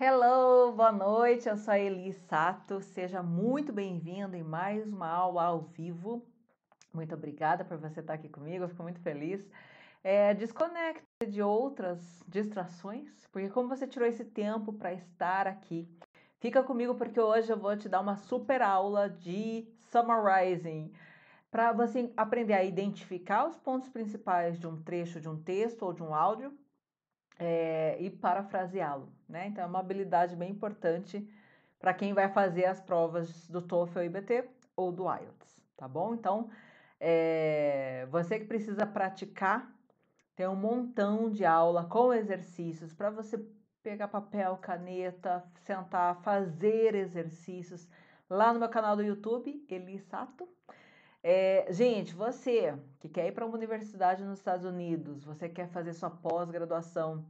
Hello, boa noite. Eu sou a Eli Sato. Seja muito bem-vindo em mais uma aula ao vivo. Muito obrigada por você estar aqui comigo. Eu fico muito feliz. É, desconecte de outras distrações, porque como você tirou esse tempo para estar aqui, fica comigo porque hoje eu vou te dar uma super aula de summarizing para você aprender a identificar os pontos principais de um trecho de um texto ou de um áudio é, e parafraseá-lo. Né? Então, é uma habilidade bem importante para quem vai fazer as provas do TOEFL IBT ou do IELTS, tá bom? Então, é, você que precisa praticar, tem um montão de aula com exercícios para você pegar papel, caneta, sentar, fazer exercícios lá no meu canal do YouTube, Eli Sato. É, gente, você que quer ir para uma universidade nos Estados Unidos, você quer fazer sua pós-graduação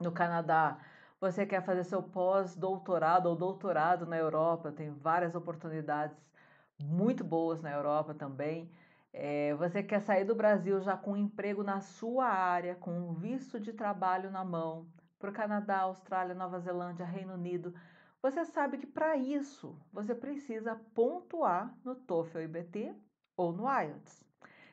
no Canadá, você quer fazer seu pós-doutorado ou doutorado na Europa, tem várias oportunidades muito boas na Europa também. É, você quer sair do Brasil já com um emprego na sua área, com um visto de trabalho na mão, para o Canadá, Austrália, Nova Zelândia, Reino Unido. Você sabe que para isso você precisa pontuar no TOEFL IBT ou no IELTS.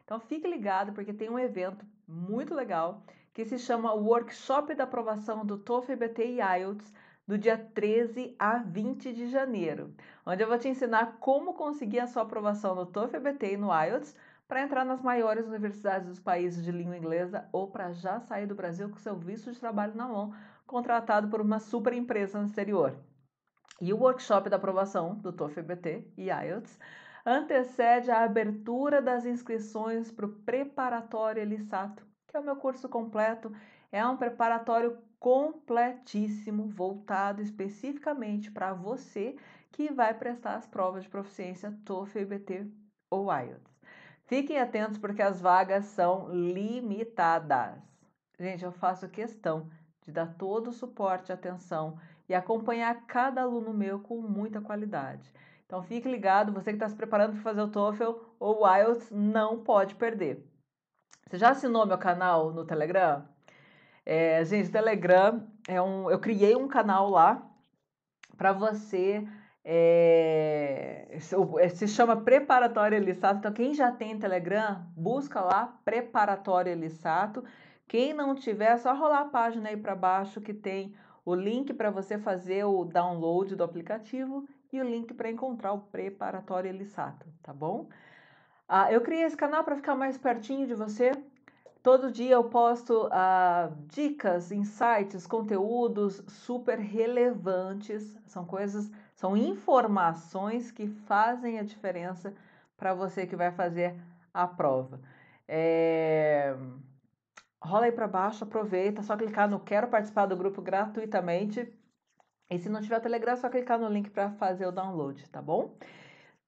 Então fique ligado porque tem um evento muito legal que se chama Workshop da Aprovação do TOEFL, e IELTS do dia 13 a 20 de janeiro, onde eu vou te ensinar como conseguir a sua aprovação no TOEFL, e no IELTS para entrar nas maiores universidades dos países de língua inglesa ou para já sair do Brasil com seu visto de trabalho na mão, contratado por uma super empresa no exterior. E o workshop da aprovação do TOEFL, e IELTS antecede a abertura das inscrições para o preparatório Elisato, que é o meu curso completo. É um preparatório completíssimo, voltado especificamente para você que vai prestar as provas de proficiência TOEFL, IBT ou IELTS. Fiquem atentos porque as vagas são limitadas. Gente, eu faço questão de dar todo o suporte, atenção e acompanhar cada aluno meu com muita qualidade. Então fique ligado, você que está se preparando para fazer o TOEFL ou o IELTS não pode perder. Você já assinou meu canal no Telegram? É, gente, o Telegram é um. Eu criei um canal lá para você. É, é, se chama Preparatória Elisato. Então, quem já tem Telegram, busca lá Preparatória Elisato. Quem não tiver, é só rolar a página aí para baixo que tem o link para você fazer o download do aplicativo e o link para encontrar o preparatório Elisato, tá bom? Ah, eu criei esse canal para ficar mais pertinho de você. Todo dia eu posto ah, dicas, insights, conteúdos super relevantes. São coisas, são informações que fazem a diferença para você que vai fazer a prova. É... Rola aí para baixo, aproveita, é só clicar no quero participar do grupo gratuitamente e se não tiver o Telegram, é só clicar no link para fazer o download, tá bom?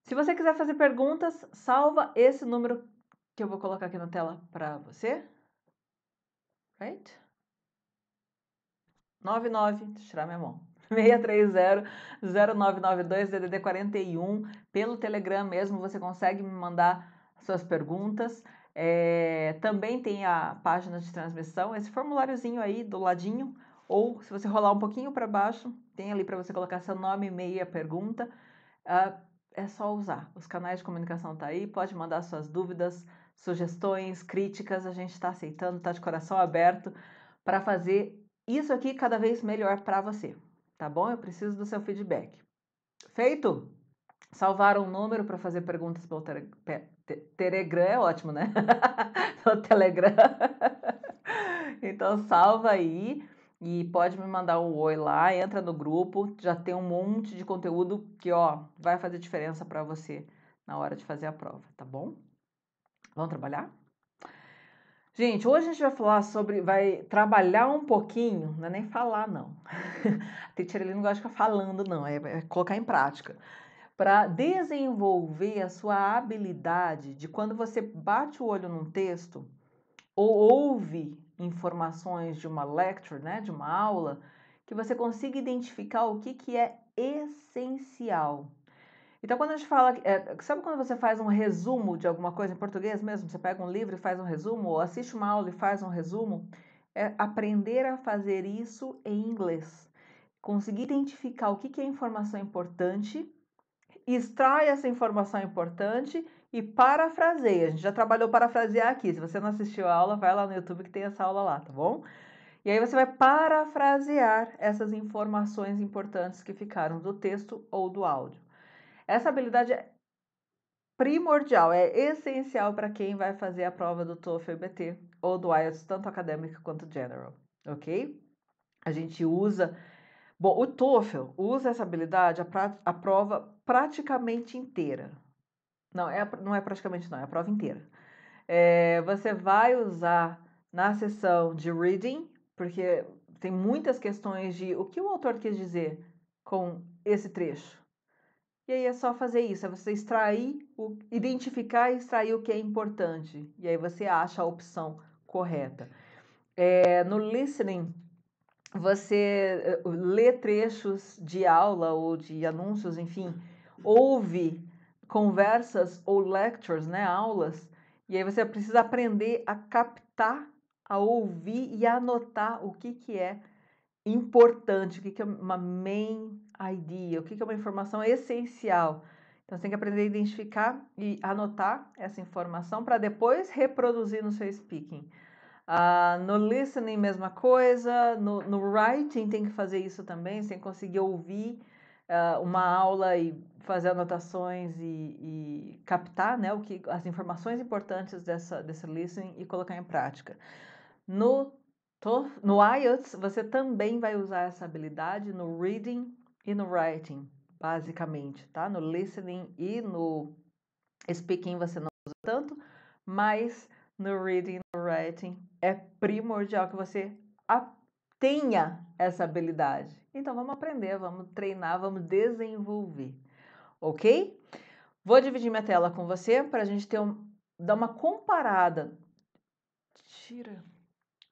Se você quiser fazer perguntas, salva esse número que eu vou colocar aqui na tela para você. Right? 99, deixa eu tirar minha mão. 630-0992 DDD 41. Pelo Telegram mesmo você consegue me mandar suas perguntas. É, também tem a página de transmissão, esse formuláriozinho aí do ladinho ou se você rolar um pouquinho para baixo, tem ali para você colocar seu nome, e-mail e a pergunta. Uh, é só usar. Os canais de comunicação estão tá aí, pode mandar suas dúvidas, sugestões, críticas, a gente está aceitando, está de coração aberto para fazer isso aqui cada vez melhor para você, tá bom? Eu preciso do seu feedback. Feito? Salvar um número para fazer perguntas pelo ter Telegram é ótimo, né? Telegram. então salva aí e pode me mandar um oi lá, entra no grupo, já tem um monte de conteúdo que ó, vai fazer diferença para você na hora de fazer a prova, tá bom? Vamos trabalhar? Gente, hoje a gente vai falar sobre, vai trabalhar um pouquinho, não é nem falar não. a Teixeira não gosta de ficar falando não, é, é colocar em prática. Para desenvolver a sua habilidade de quando você bate o olho num texto ou ouve informações de uma lecture, né, de uma aula, que você consiga identificar o que, que é essencial. Então, quando a gente fala. É, sabe quando você faz um resumo de alguma coisa em português mesmo? Você pega um livro e faz um resumo, ou assiste uma aula e faz um resumo? É aprender a fazer isso em inglês. Conseguir identificar o que, que é informação importante, extrai essa informação importante e parafraseia. A gente já trabalhou parafrasear aqui. Se você não assistiu a aula, vai lá no YouTube que tem essa aula lá, tá bom? E aí você vai parafrasear essas informações importantes que ficaram do texto ou do áudio. Essa habilidade é primordial, é essencial para quem vai fazer a prova do TOEFL BT ou do IELTS, tanto acadêmica quanto general, ok? A gente usa Bom, o TOEFL usa essa habilidade a, a prova praticamente inteira, não, é, não é praticamente não, é a prova inteira. É, você vai usar na sessão de reading, porque tem muitas questões de o que o autor quis dizer com esse trecho. E aí é só fazer isso, é você extrair, o, identificar e extrair o que é importante. E aí você acha a opção correta. É, no listening, você eh, lê trechos de aula ou de anúncios, enfim, ouve conversas ou lectures, né, aulas, e aí você precisa aprender a captar, a ouvir e a anotar o que, que é importante, o que, que é uma main idea, o que, que é uma informação essencial. Então, você tem que aprender a identificar e anotar essa informação para depois reproduzir no seu speaking. Uh, no listening, mesma coisa. No, no, writing, tem que fazer isso também. Você tem que conseguir ouvir uh, uma aula e fazer anotações e, e, captar né, o que, as informações importantes dessa, desse listening e colocar em prática. No, to, no IELTS, você também vai usar essa habilidade no reading e no writing, basicamente, tá? No listening e no speaking você não usa tanto, mas no reading e no writing é primordial que você aprenda tenha essa habilidade. Então vamos aprender, vamos treinar, vamos desenvolver, ok? Vou dividir minha tela com você para a gente ter um, dar uma comparada. Tira.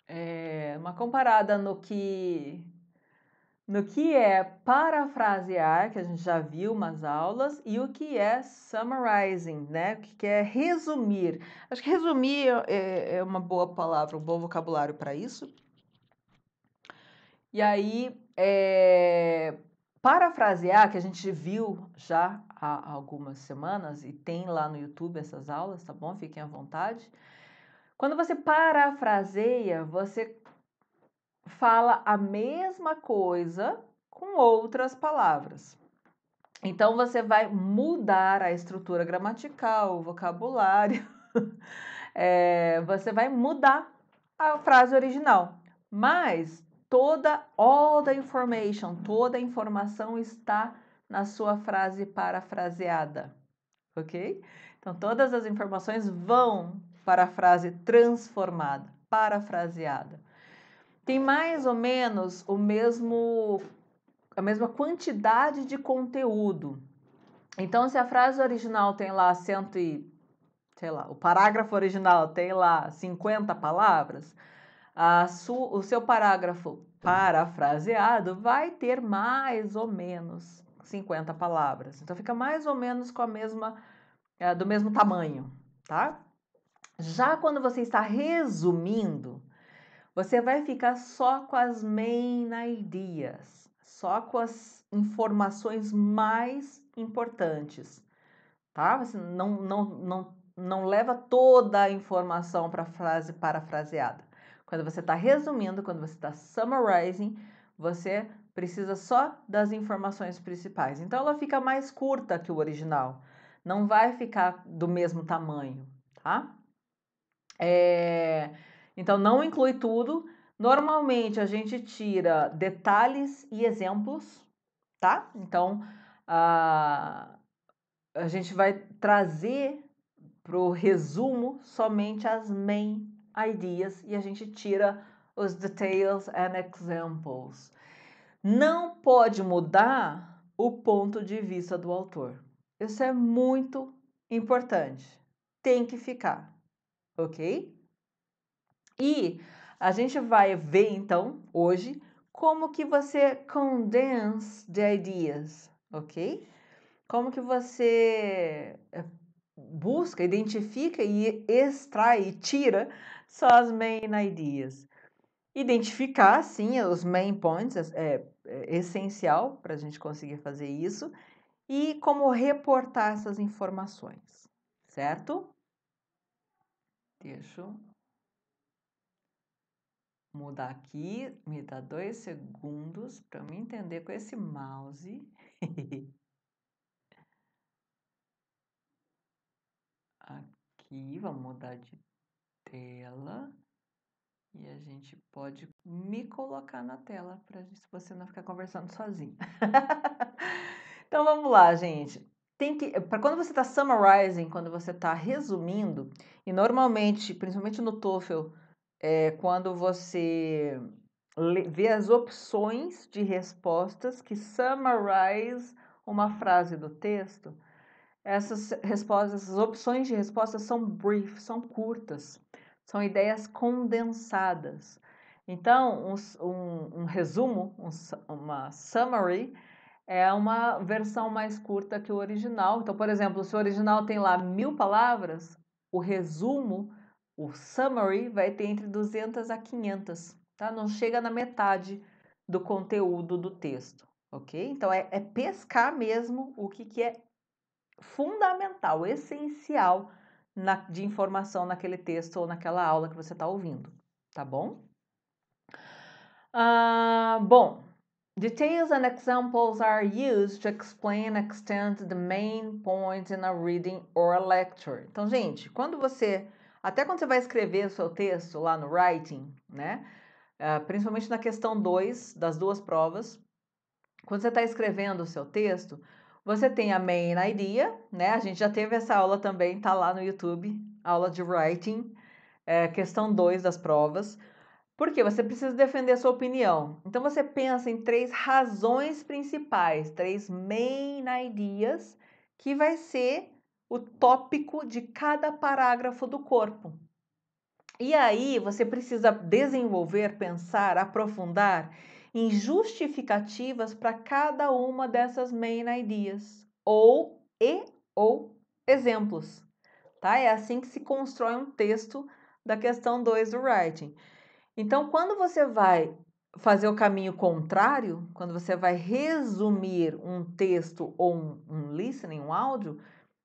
É, uma comparada no que no que é parafrasear, que a gente já viu umas aulas, e o que é summarizing, né? O que é resumir. Acho que resumir é, é, é uma boa palavra, um bom vocabulário para isso. E aí, é, parafrasear, que a gente viu já há algumas semanas, e tem lá no YouTube essas aulas, tá bom? Fiquem à vontade. Quando você parafraseia, você fala a mesma coisa com outras palavras. Então você vai mudar a estrutura gramatical, o vocabulário, é, você vai mudar a frase original. Mas toda all the information, toda a informação está na sua frase parafraseada, ok? Então todas as informações vão para a frase transformada, parafraseada. Tem mais ou menos o mesmo a mesma quantidade de conteúdo. Então se a frase original tem lá cento e sei lá, o parágrafo original tem lá 50 palavras, o seu parágrafo parafraseado vai ter mais ou menos 50 palavras. Então fica mais ou menos com a mesma é, do mesmo tamanho, tá? Já quando você está resumindo, você vai ficar só com as main ideas, só com as informações mais importantes, tá? Você não, não, não, não leva toda a informação para a frase parafraseada. Quando você está resumindo, quando você está summarizing, você precisa só das informações principais. Então ela fica mais curta que o original, não vai ficar do mesmo tamanho, tá? É... Então não inclui tudo. Normalmente a gente tira detalhes e exemplos, tá? Então a, a gente vai trazer para o resumo somente as main ideas e a gente tira os details and examples. Não pode mudar o ponto de vista do autor. Isso é muito importante. Tem que ficar, ok? E a gente vai ver então hoje como que você condense the ideas, ok? Como que você eh, busca, identifica e extrai e tira só as main ideas. Identificar, sim, os main points é, é essencial para a gente conseguir fazer isso e como reportar essas informações, certo? Deixa eu mudar aqui, me dá dois segundos para eu me entender com esse mouse. aqui, vamos mudar de tela gente pode me colocar na tela para você não ficar conversando sozinho. então vamos lá, gente. Tem que para quando você está summarizing, quando você está resumindo, e normalmente, principalmente no TOEFL, é, quando você vê as opções de respostas que summarize uma frase do texto, essas respostas, essas opções de respostas são brief, são curtas. São ideias condensadas. Então, um, um, um resumo, um, uma summary, é uma versão mais curta que o original. Então, por exemplo, se o original tem lá mil palavras, o resumo, o summary, vai ter entre 200 a 500, tá? Não chega na metade do conteúdo do texto, ok? Então, é, é pescar mesmo o que, que é fundamental, essencial na, de informação naquele texto ou naquela aula que você está ouvindo, tá bom? Uh, bom, details and examples are used to explain and extend the main points in a reading or a lecture. Então, gente, quando você, até quando você vai escrever o seu texto lá no writing, né? Uh, principalmente na questão 2 das duas provas, quando você está escrevendo o seu texto, você tem a main idea, né? A gente já teve essa aula também, tá lá no YouTube, aula de writing, é, questão 2 das provas. Porque você precisa defender a sua opinião. Então você pensa em três razões principais, três main ideas, que vai ser o tópico de cada parágrafo do corpo. E aí você precisa desenvolver, pensar, aprofundar em justificativas para cada uma dessas main ideas ou e ou exemplos, tá? É assim que se constrói um texto da questão 2 do writing. Então, quando você vai fazer o caminho contrário, quando você vai resumir um texto ou um, um listening, um áudio,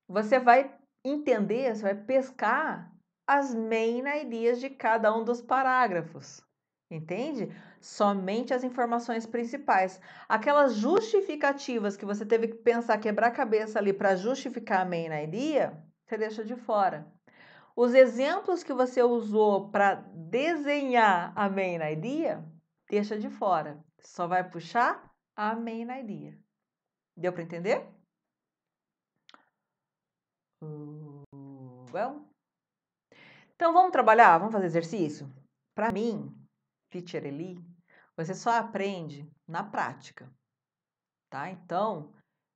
você vai entender, você vai pescar as main ideas de cada um dos parágrafos. Entende? Somente as informações principais. Aquelas justificativas que você teve que pensar, quebrar cabeça ali para justificar a meinairia, você deixa de fora. Os exemplos que você usou para desenhar a meinairia, deixa de fora. Só vai puxar a meinairia. Deu para entender? Well. Hum, então vamos trabalhar? Vamos fazer exercício? Para mim, Teacher Eli, você só aprende na prática, tá? Então,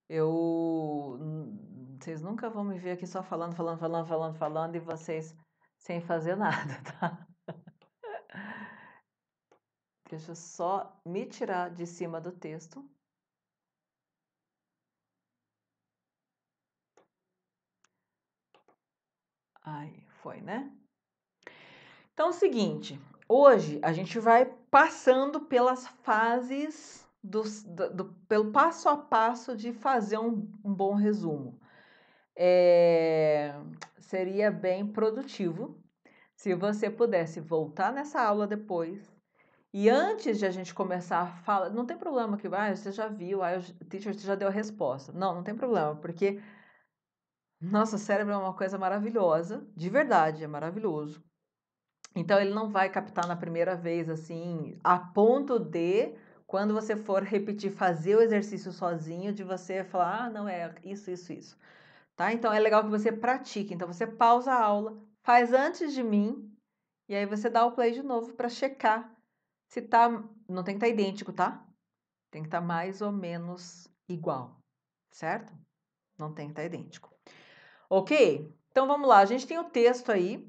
eu hum, vocês nunca vão me ver aqui só falando, falando, falando, falando, falando e vocês sem fazer nada, tá? Deixa eu só me tirar de cima do texto. Aí, foi, né? Então, é o seguinte, hoje a gente vai passando pelas fases do, do, do pelo passo a passo de fazer um, um bom resumo. É, seria bem produtivo se você pudesse voltar nessa aula depois e antes de a gente começar a falar, não tem problema que ah, você já viu, ah, o teacher já deu a resposta. Não, não tem problema, porque nosso cérebro é uma coisa maravilhosa, de verdade, é maravilhoso. Então ele não vai captar na primeira vez assim, a ponto de quando você for repetir, fazer o exercício sozinho, de você falar, ah, não é isso, isso, isso. Tá? Então é legal que você pratique. Então você pausa a aula, faz antes de mim, e aí você dá o play de novo para checar se tá. Não tem que estar tá idêntico, tá? Tem que estar tá mais ou menos igual, certo? Não tem que estar tá idêntico. Ok? Então vamos lá, a gente tem o texto aí,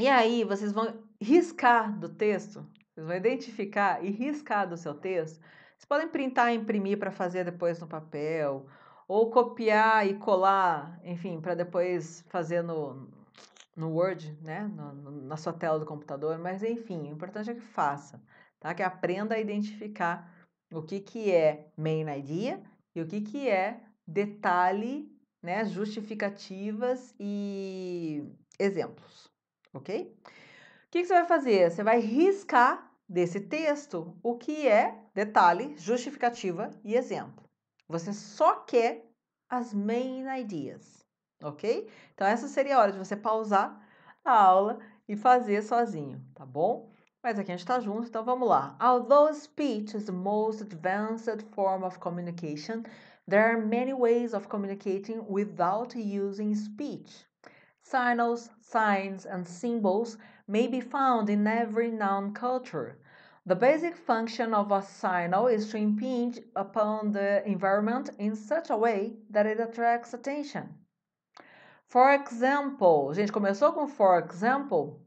e aí vocês vão riscar do texto, vocês vão identificar e riscar do seu texto. Vocês podem printar e imprimir para fazer depois no papel, ou copiar e colar, enfim, para depois fazer no, no Word, né? No, no, na sua tela do computador, mas enfim, o importante é que faça, tá? Que aprenda a identificar o que, que é main idea e o que, que é detalhe, né? Justificativas e exemplos ok? O que, que, você vai fazer? Você vai riscar desse texto o que é detalhe, justificativa e exemplo. Você só quer as main ideas, ok? Então, essa seria a hora de você pausar a aula e fazer sozinho, tá bom? Mas aqui a gente está junto, então vamos lá. Although speech is the most advanced form of communication, there are many ways of communicating without using speech. Signals, signs, and symbols may be found in every noun culture. The basic function of a signal is to impinge upon the environment in such a way that it attracts attention. For example, gente, começou com for example.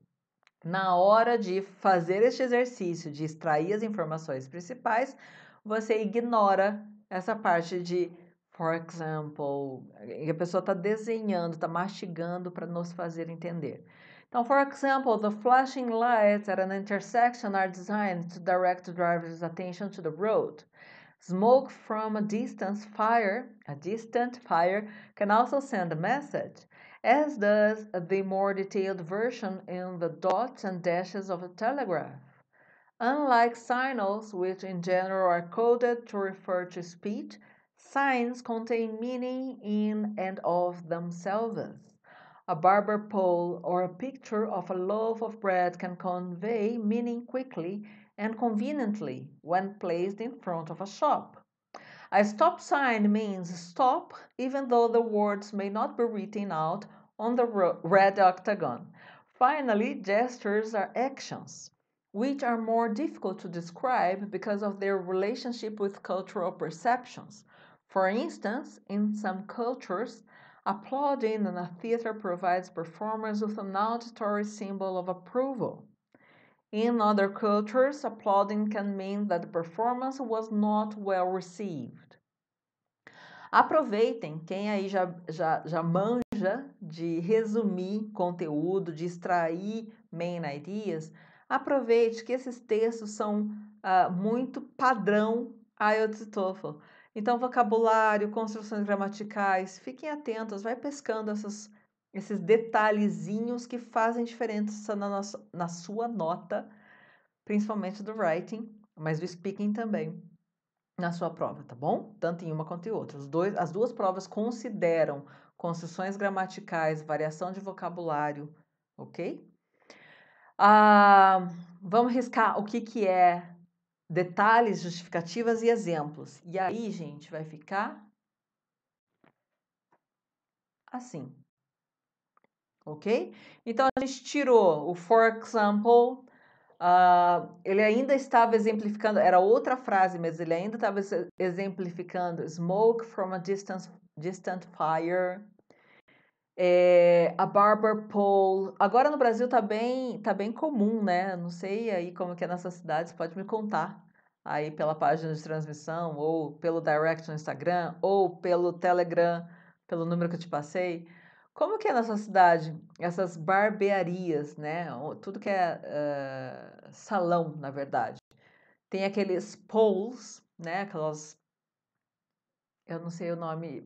Na hora de fazer este exercício de extrair as informações principais, você ignora essa parte de For example, a pessoa está desenhando, está mastigando para nos fazer entender. Então, for example, the flashing lights at an intersection are designed to direct the driver's attention to the road. Smoke from a distance fire, a distant fire, can also send a message, as does the more detailed version in the dots and dashes of a telegraph. Unlike signals, which in general are coded to refer to speech, Signs contain meaning in and of themselves. A barber pole or a picture of a loaf of bread can convey meaning quickly and conveniently when placed in front of a shop. A stop sign means stop, even though the words may not be written out on the red octagon. Finally, gestures are actions, which are more difficult to describe because of their relationship with cultural perceptions. For instance, in some cultures, applauding in a theater provides performers with an auditory symbol of approval. In other cultures, applauding can mean that the performance was not well received. Aproveitem, quem aí já, já, já manja de resumir conteúdo, de extrair main ideas, aproveite que esses textos são uh, muito padrão IELTS TOEFL. Então, vocabulário, construções gramaticais, fiquem atentos, vai pescando essas, esses detalhezinhos que fazem diferença na, nossa, na sua nota, principalmente do writing, mas do speaking também, na sua prova, tá bom? Tanto em uma quanto em outra. Os dois, as duas provas consideram construções gramaticais, variação de vocabulário, ok? Ah, vamos riscar o que, que é detalhes, justificativas e exemplos. E aí, gente, vai ficar assim. Ok? Então a gente tirou o for example. Uh, ele ainda estava exemplificando, era outra frase, mas ele ainda estava exemplificando smoke from a distant, distant fire é, a Barber Pole. Agora no Brasil tá bem, tá bem comum, né? Não sei aí como que é nessa cidade, você pode me contar. Aí pela página de transmissão, ou pelo direct no Instagram, ou pelo Telegram, pelo número que eu te passei. Como que é nessa cidade essas barbearias, né? Tudo que é uh, salão, na verdade. Tem aqueles poles, né? Aquelas... Eu não sei o nome...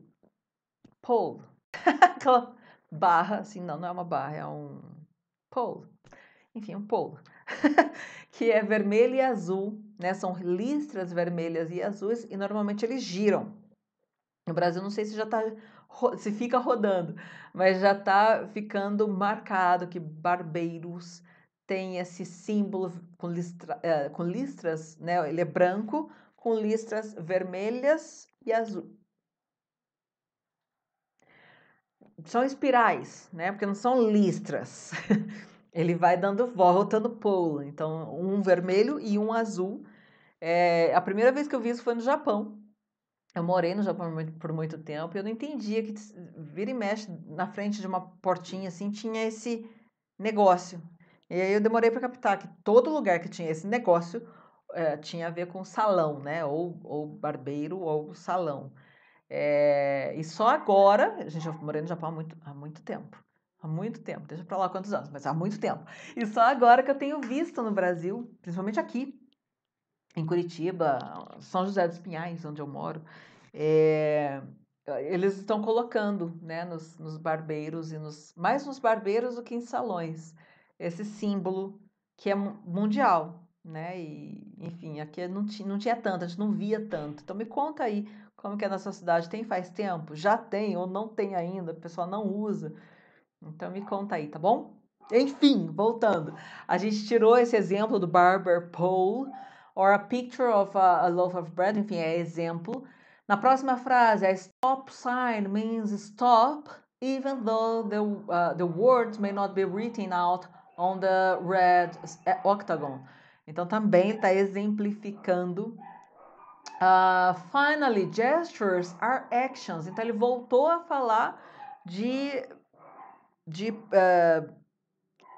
Pole. Aquela barra, assim, não, não é uma barra, é um polo. Enfim, um polo. que é vermelho e azul, né? São listras vermelhas e azuis e normalmente eles giram. No Brasil, não sei se já está se fica rodando, mas já está ficando marcado que Barbeiros tem esse símbolo com, listra, é, com listras, né? Ele é branco com listras vermelhas e azul, são espirais, né? Porque não são listras. Ele vai dando volta no polo. Então, um vermelho e um azul. É, a primeira vez que eu vi isso foi no Japão. Eu morei no Japão por muito, tempo e eu não entendia que vira e mexe na frente de uma portinha assim tinha esse negócio. E aí eu demorei para captar que todo lugar que tinha esse negócio é, tinha a ver com salão, né? Ou, ou barbeiro ou salão. É, e só agora, a gente, eu morei no Japão há muito, há muito tempo. Há muito tempo, deixa pra lá quantos anos, mas há muito tempo. E só agora que eu tenho visto no Brasil, principalmente aqui, em Curitiba, São José dos Pinhais, onde eu moro, é, eles estão colocando né, nos, nos barbeiros e nos. mais nos barbeiros do que em salões, esse símbolo que é mundial, né? E, enfim, aqui não, não tinha tanto, a gente não via tanto. Então me conta aí como que é na sua cidade? Tem faz tempo? Já tem ou não tem ainda? O pessoal não usa. Então me conta aí, tá bom? Enfim, voltando. A gente tirou esse exemplo do barber pole or a picture of a, a loaf of bread, enfim, é exemplo. Na próxima frase, a é stop sign means stop even though the, uh, the words may not be written out on the red eh, octagon. Então também está exemplificando Uh, finally, gestures are actions. Então, ele voltou a falar de. de uh,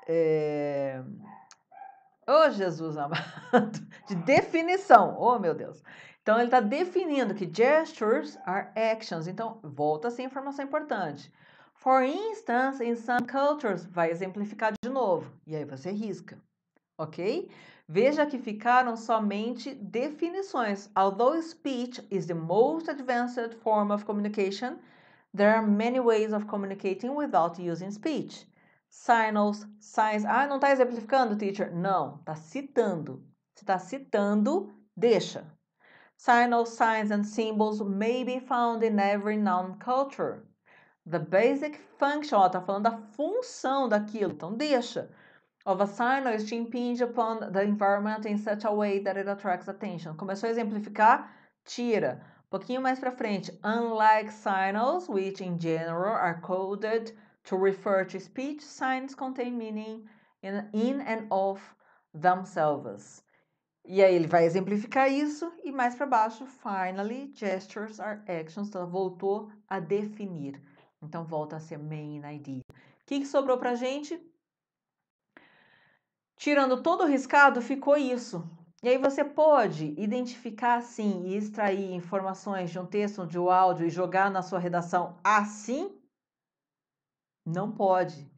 é... Oh, Jesus amado! De definição. Oh, meu Deus. Então, ele está definindo que gestures are actions. Então, volta essa informação importante. For instance, in some cultures, vai exemplificar de novo. E aí você risca, ok? Veja que ficaram somente definições. Although speech is the most advanced form of communication, there are many ways of communicating without using speech. Signals, signs. Ah, não está exemplificando, teacher? Não, está citando. Se está citando, deixa. Signals, signs, and symbols may be found in every noun culture. The basic function, ó, tá falando da função daquilo, então deixa of a silence to impinge upon the environment in such a way that it attracts attention. Começou a exemplificar, tira. Um pouquinho mais para frente, unlike signals, which in general are coded to refer to speech, signs contain meaning in, in and of themselves. E aí ele vai exemplificar isso e mais para baixo, finally, gestures are actions, então voltou a definir. Então volta a ser main idea. O que, que sobrou para gente? Tirando todo o riscado, ficou isso. E aí você pode identificar assim e extrair informações de um texto, de um áudio e jogar na sua redação assim? Não pode.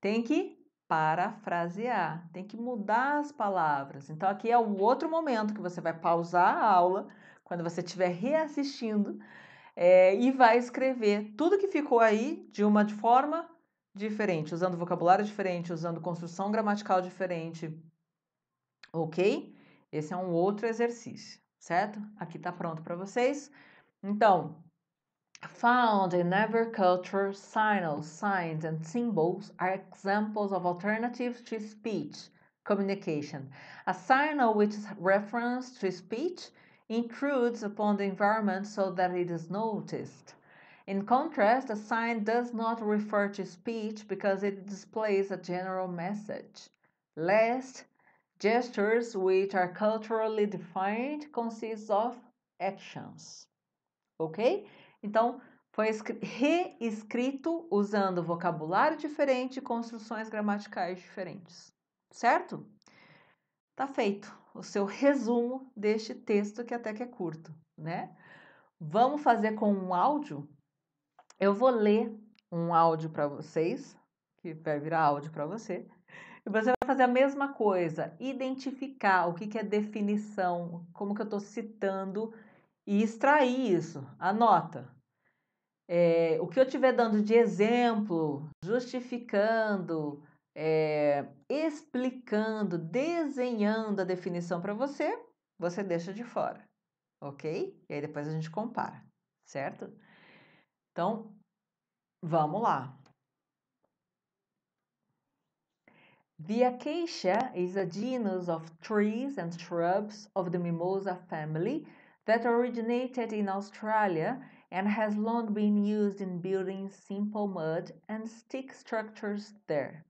Tem que parafrasear, tem que mudar as palavras. Então aqui é o outro momento que você vai pausar a aula quando você estiver reassistindo é, e vai escrever tudo que ficou aí de uma forma diferente, usando vocabulário diferente, usando construção gramatical diferente. Ok? Esse é um outro exercício, certo? Aqui está pronto para vocês. Então, found in every culture, signals, signs and symbols are examples of alternatives to speech communication. A signal which is reference to speech intrudes upon the environment so that it is noticed. In contrast, a sign does not refer to speech because it displays a general message. Last, gestures which are culturally defined consist of actions. Ok? Então, foi reescrito usando vocabulário diferente e construções gramaticais diferentes. Certo? Tá feito o seu resumo deste texto que até que é curto, né? Vamos fazer com um áudio eu vou ler um áudio para vocês, que vai virar áudio para você, e você vai fazer a mesma coisa, identificar o que, que é definição, como que eu estou citando e extrair isso, anota. É, o que eu estiver dando de exemplo, justificando, é, explicando, desenhando a definição para você, você deixa de fora, ok? E aí depois a gente compara, certo? Então, vamos lá. The acacia is a genus of trees and shrubs of the mimosa family that originated in Australia and has long been used in building simple mud and stick structures there.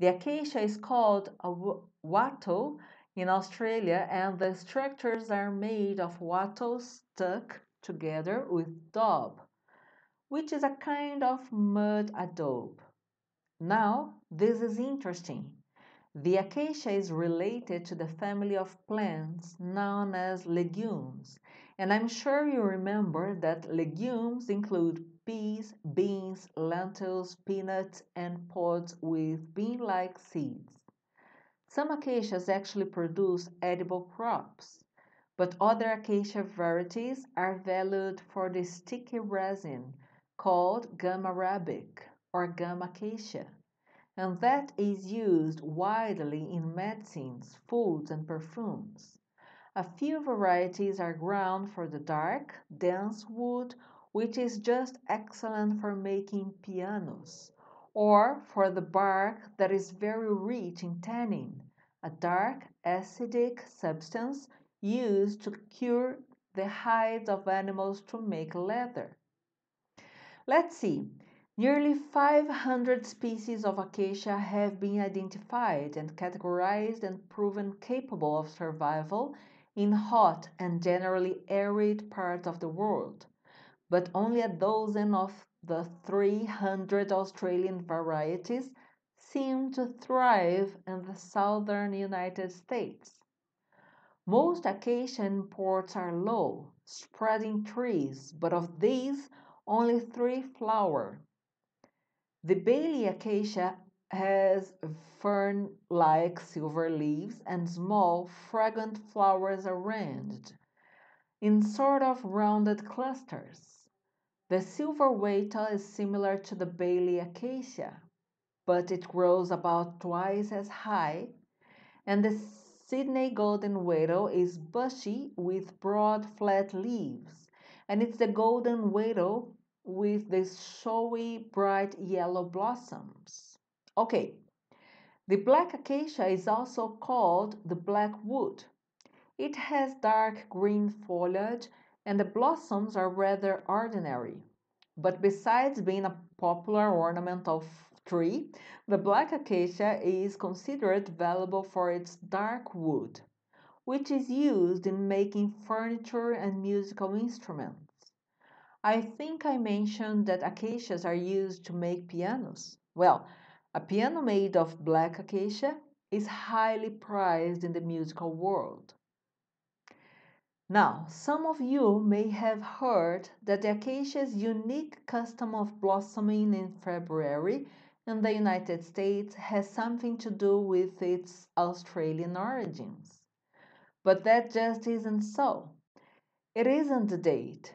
The acacia is called a wattle in Australia, and the structures are made of wattle stuck together with daub which is a kind of mud adobe. Now, this is interesting. The acacia is related to the family of plants known as legumes, and I'm sure you remember that legumes include peas, beans, lentils, peanuts, and pods with bean like seeds. Some acacias actually produce edible crops, but other acacia varieties are valued for the sticky resin, called gum arabic or gum acacia, and that is used widely in medicines, foods, and perfumes. A few varieties are ground for the dark, dense wood, which is just excellent for making pianos, or for the bark that is very rich in tannin, a dark acidic substance used to cure the hides of animals to make leather. Let's see. Nearly 500 species of acacia have been identified and categorized and proven capable of survival in hot and generally arid parts of the world, but only a dozen of the 300 Australian varieties seem to thrive in the southern United States. Most acacia imports are low, spreading trees, but of these, only three flower. The Bailey acacia has fern-like silver leaves and small, fragrant flowers arranged in sort of rounded clusters. The silver weta is similar to the Bailey acacia, but it grows about twice as high, and the Sydney golden weta is bushy with broad, flat leaves and it's the golden willow with the showy bright yellow blossoms. Okay, the black acacia is also called the black wood. It has dark green foliage and the blossoms are rather ordinary. But besides being a popular ornamental tree, the black acacia is considered valuable for its dark wood which is used in making furniture and musical instruments. I think I mentioned that acacias are used to make pianos. Well, a piano made of black acacia is highly prized in the musical world. Now, some of you may have heard that the acacia's unique custom of blossoming in February in the United States has something to do with its Australian origins. But that just isn't so. It isn't the date,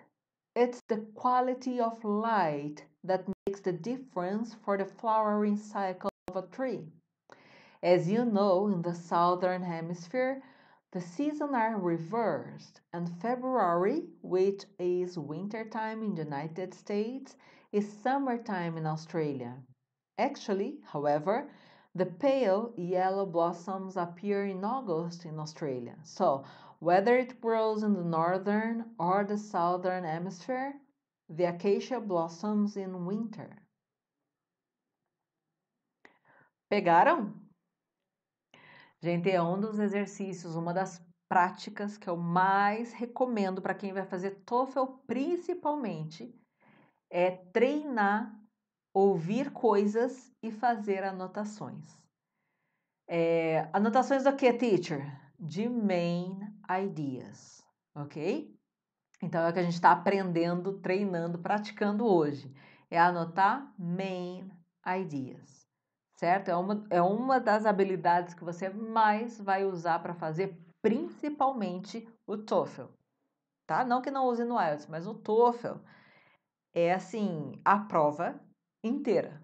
it's the quality of light that makes the difference for the flowering cycle of a tree. As you know, in the southern hemisphere, the seasons are reversed, and February, which is wintertime in the United States, is summertime in Australia. Actually, however, The pale yellow blossoms appear in August in Australia. So, whether it grows in the northern or the southern hemisphere, the acacia blossoms in winter. Pegaram? Gente, é um dos exercícios, uma das práticas que eu mais recomendo para quem vai fazer TOEFL, principalmente, é treinar ouvir coisas e fazer anotações. É, anotações do que, teacher? De main ideas, ok? Então é o que a gente está aprendendo, treinando, praticando hoje. É anotar main ideas, certo? É uma, é uma das habilidades que você mais vai usar para fazer, principalmente o TOEFL, tá? Não que não use no IELTS, mas o TOEFL é assim, a prova inteira.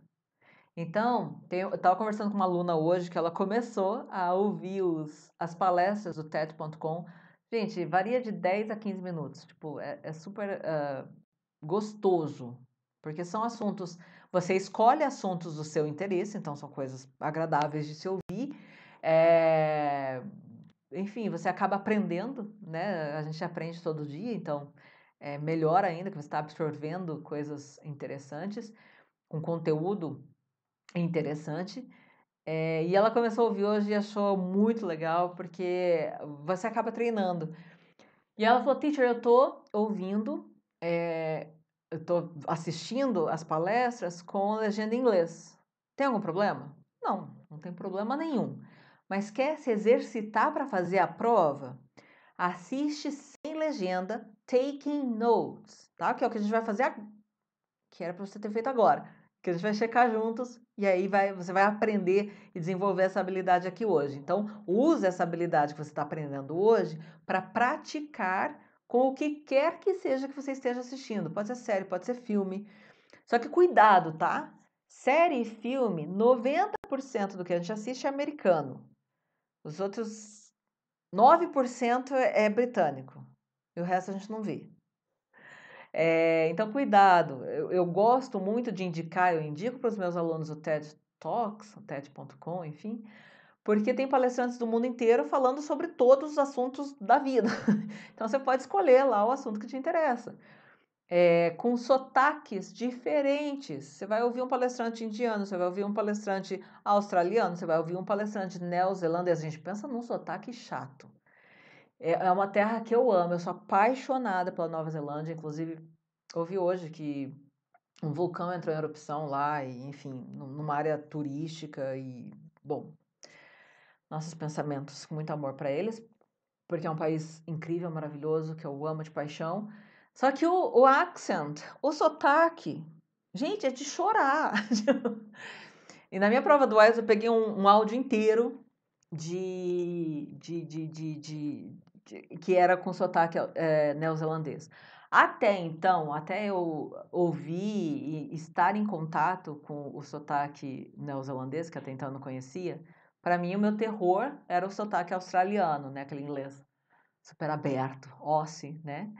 Então, eu estava conversando com uma aluna hoje que ela começou a ouvir os, as palestras do TED.com. Gente, varia de 10 a 15 minutos. Tipo, é, é super uh, gostoso, porque são assuntos. Você escolhe assuntos do seu interesse, então são coisas agradáveis de se ouvir. É, enfim, você acaba aprendendo, né? A gente aprende todo dia, então é melhor ainda que você está absorvendo coisas interessantes um conteúdo interessante. É, e ela começou a ouvir hoje e achou muito legal, porque você acaba treinando. E ela falou, teacher, eu tô ouvindo, é, eu tô assistindo as palestras com legenda em inglês. Tem algum problema? Não, não tem problema nenhum. Mas quer se exercitar para fazer a prova? Assiste sem legenda, taking notes, tá? Que é o que a gente vai fazer, a... que era para você ter feito agora que a gente vai checar juntos e aí vai, você vai aprender e desenvolver essa habilidade aqui hoje. Então, use essa habilidade que você está aprendendo hoje para praticar com o que quer que seja que você esteja assistindo. Pode ser série, pode ser filme. Só que cuidado, tá? Série e filme, 90% do que a gente assiste é americano. Os outros 9% é, é britânico. E o resto a gente não vê. É, então, cuidado. Eu, eu, gosto muito de indicar, eu indico para os meus alunos o TED Talks, o TED.com, enfim, porque tem palestrantes do mundo inteiro falando sobre todos os assuntos da vida. Então, você pode escolher lá o assunto que te interessa. É, com sotaques diferentes. Você vai ouvir um palestrante indiano, você vai ouvir um palestrante australiano, você vai ouvir um palestrante neozelandês. A gente pensa num sotaque chato. É, é uma terra que eu amo, eu sou apaixonada pela Nova Zelândia. Inclusive, ouvi hoje que um vulcão entrou em erupção lá, e, enfim, numa área turística. E, bom, nossos pensamentos com muito amor para eles, porque é um país incrível, maravilhoso, que eu amo de paixão. Só que o, o accent, o sotaque, gente, é de chorar. e na minha prova do IELTS eu peguei um, um áudio inteiro de, de, de, de, de que era com sotaque é, neozelandês. Até então, até eu ouvir e estar em contato com o sotaque neozelandês, que até então eu não conhecia, para mim o meu terror era o sotaque australiano, né? Aquele inglês super aberto, ossi, né?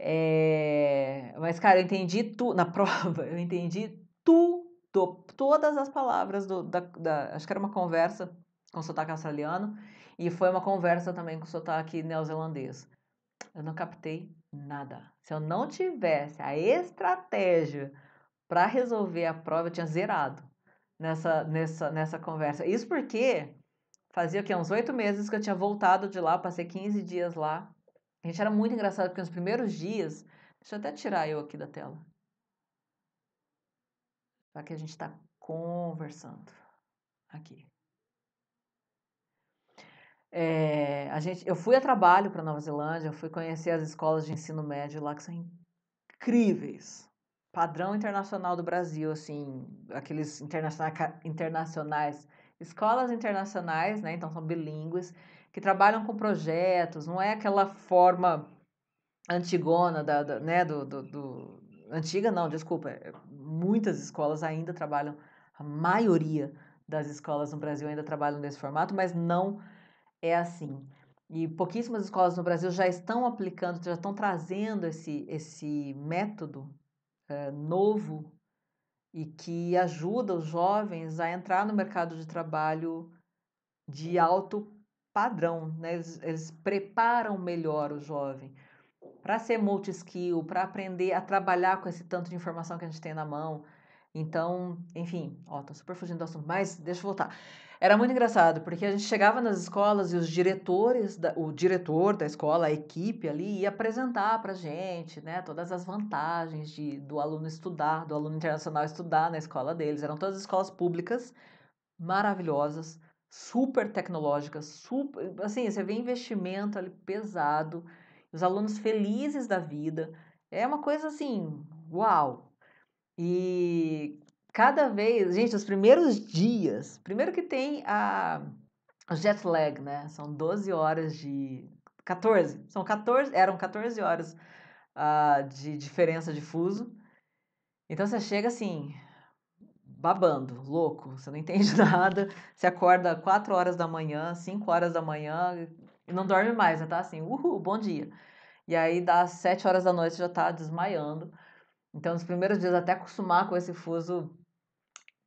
É... Mas, cara, eu entendi tudo, na prova, eu entendi tudo, todas as palavras do, da, da... Acho que era uma conversa com sotaque australiano. E foi uma conversa também com o sotaque neozelandês. Eu não captei nada. Se eu não tivesse a estratégia para resolver a prova, eu tinha zerado nessa, nessa, nessa conversa. Isso porque fazia que uns oito meses que eu tinha voltado de lá, passei 15 dias lá. A gente era muito engraçado porque nos primeiros dias, deixa eu até tirar eu aqui da tela. Já que a gente está conversando aqui. É, a gente, eu fui a trabalho para Nova Zelândia, eu fui conhecer as escolas de ensino médio lá que são incríveis. Padrão internacional do Brasil, assim, aqueles internacionais internacionais, escolas internacionais, né? Então são bilíngues, que trabalham com projetos, não é aquela forma antigona da, da né, do, do, do, antiga não, desculpa, é, muitas escolas ainda trabalham, a maioria das escolas no Brasil ainda trabalham nesse formato, mas não é assim. E pouquíssimas escolas no Brasil já estão aplicando, já estão trazendo esse, esse método é, novo e que ajuda os jovens a entrar no mercado de trabalho de alto padrão, né? eles, eles preparam melhor o jovem para ser multi-skill, para aprender a trabalhar com esse tanto de informação que a gente tem na mão. Então, enfim, ó, tô super fugindo do assunto, mas deixa eu voltar. Era muito engraçado, porque a gente chegava nas escolas e os diretores, da, o diretor da escola, a equipe ali, ia apresentar a gente, né, todas as vantagens de, do aluno estudar, do aluno internacional estudar na escola deles. Eram todas escolas públicas maravilhosas, super tecnológicas, super, assim, você vê investimento ali pesado, os alunos felizes da vida. É uma coisa assim, uau. E cada vez, gente, os primeiros dias, primeiro que tem a jet lag, né? São 12 horas de 14, são 14, eram 14 horas uh, de diferença de fuso. Então você chega assim, babando, louco, você não entende nada, você acorda 4 horas da manhã, 5 horas da manhã e não dorme mais, né? Tá assim, uhul, bom dia. E aí das 7 horas da noite já tá desmaiando. Então, nos primeiros dias, até acostumar com esse fuso,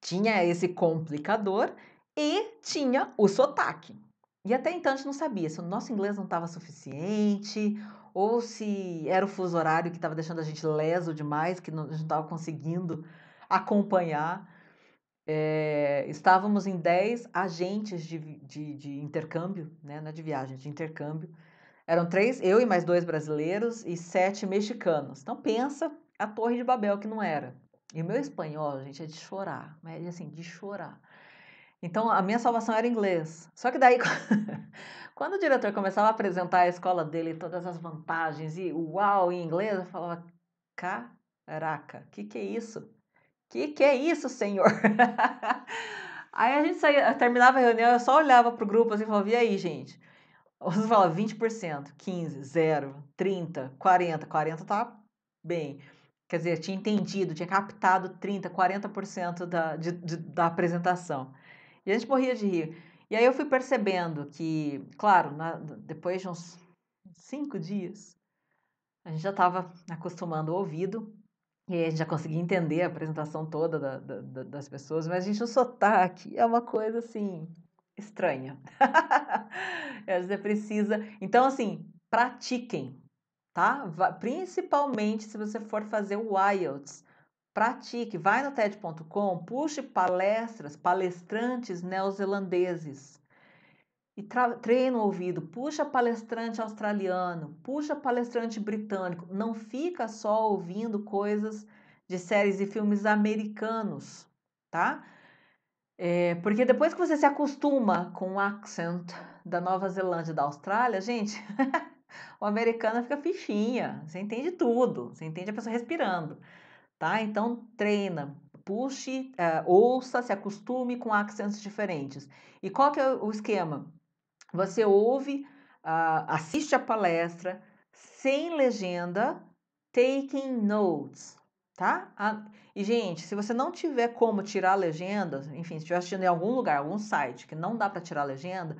tinha esse complicador e tinha o sotaque. E até então a gente não sabia se o nosso inglês não estava suficiente ou se era o fuso horário que estava deixando a gente leso demais, que não, a gente não estava conseguindo acompanhar. É, estávamos em 10 agentes de, de, de intercâmbio, né? não é de viagem, é de intercâmbio. Eram três, eu e mais dois brasileiros e sete mexicanos. Então pensa a Torre de Babel que não era. E o meu espanhol, gente, é de chorar, mas né, assim, de chorar. Então, a minha salvação era inglês. Só que daí, quando o diretor começava a apresentar a escola dele, todas as vantagens e uau em inglês, eu falava, caraca, que que é isso? Que que é isso, senhor? aí a gente saía, terminava a reunião, eu só olhava pro grupo assim e falava, e aí, gente? Você fala 20%, 15%, 0%, 30%, 40%, 40% tá bem. Quer dizer, tinha entendido, tinha captado 30%, 40% da, de, de, da apresentação. E a gente morria de rir. E aí eu fui percebendo que, claro, na, depois de uns cinco dias, a gente já estava acostumando o ouvido e aí a gente já conseguia entender a apresentação toda da, da, das pessoas, mas a gente, o sotaque é uma coisa assim estranha. Você é precisa. Então, assim, pratiquem tá? Principalmente se você for fazer o IELTS. Pratique, vai no TED.com, puxe palestras, palestrantes neozelandeses e treina o ouvido, puxa palestrante australiano, puxa palestrante britânico, não fica só ouvindo coisas de séries e filmes americanos, tá? É, porque depois que você se acostuma com o accent da Nova Zelândia e da Austrália, gente, O americano fica fichinha, você entende tudo, você entende a pessoa respirando, tá? Então treina, puxe, é, ouça, se acostume com acentos diferentes. E qual que é o esquema? Você ouve, uh, assiste a palestra sem legenda, taking notes, tá? A, e, gente, se você não tiver como tirar a legenda, enfim, se estiver assistindo em algum lugar, algum site que não dá para tirar a legenda,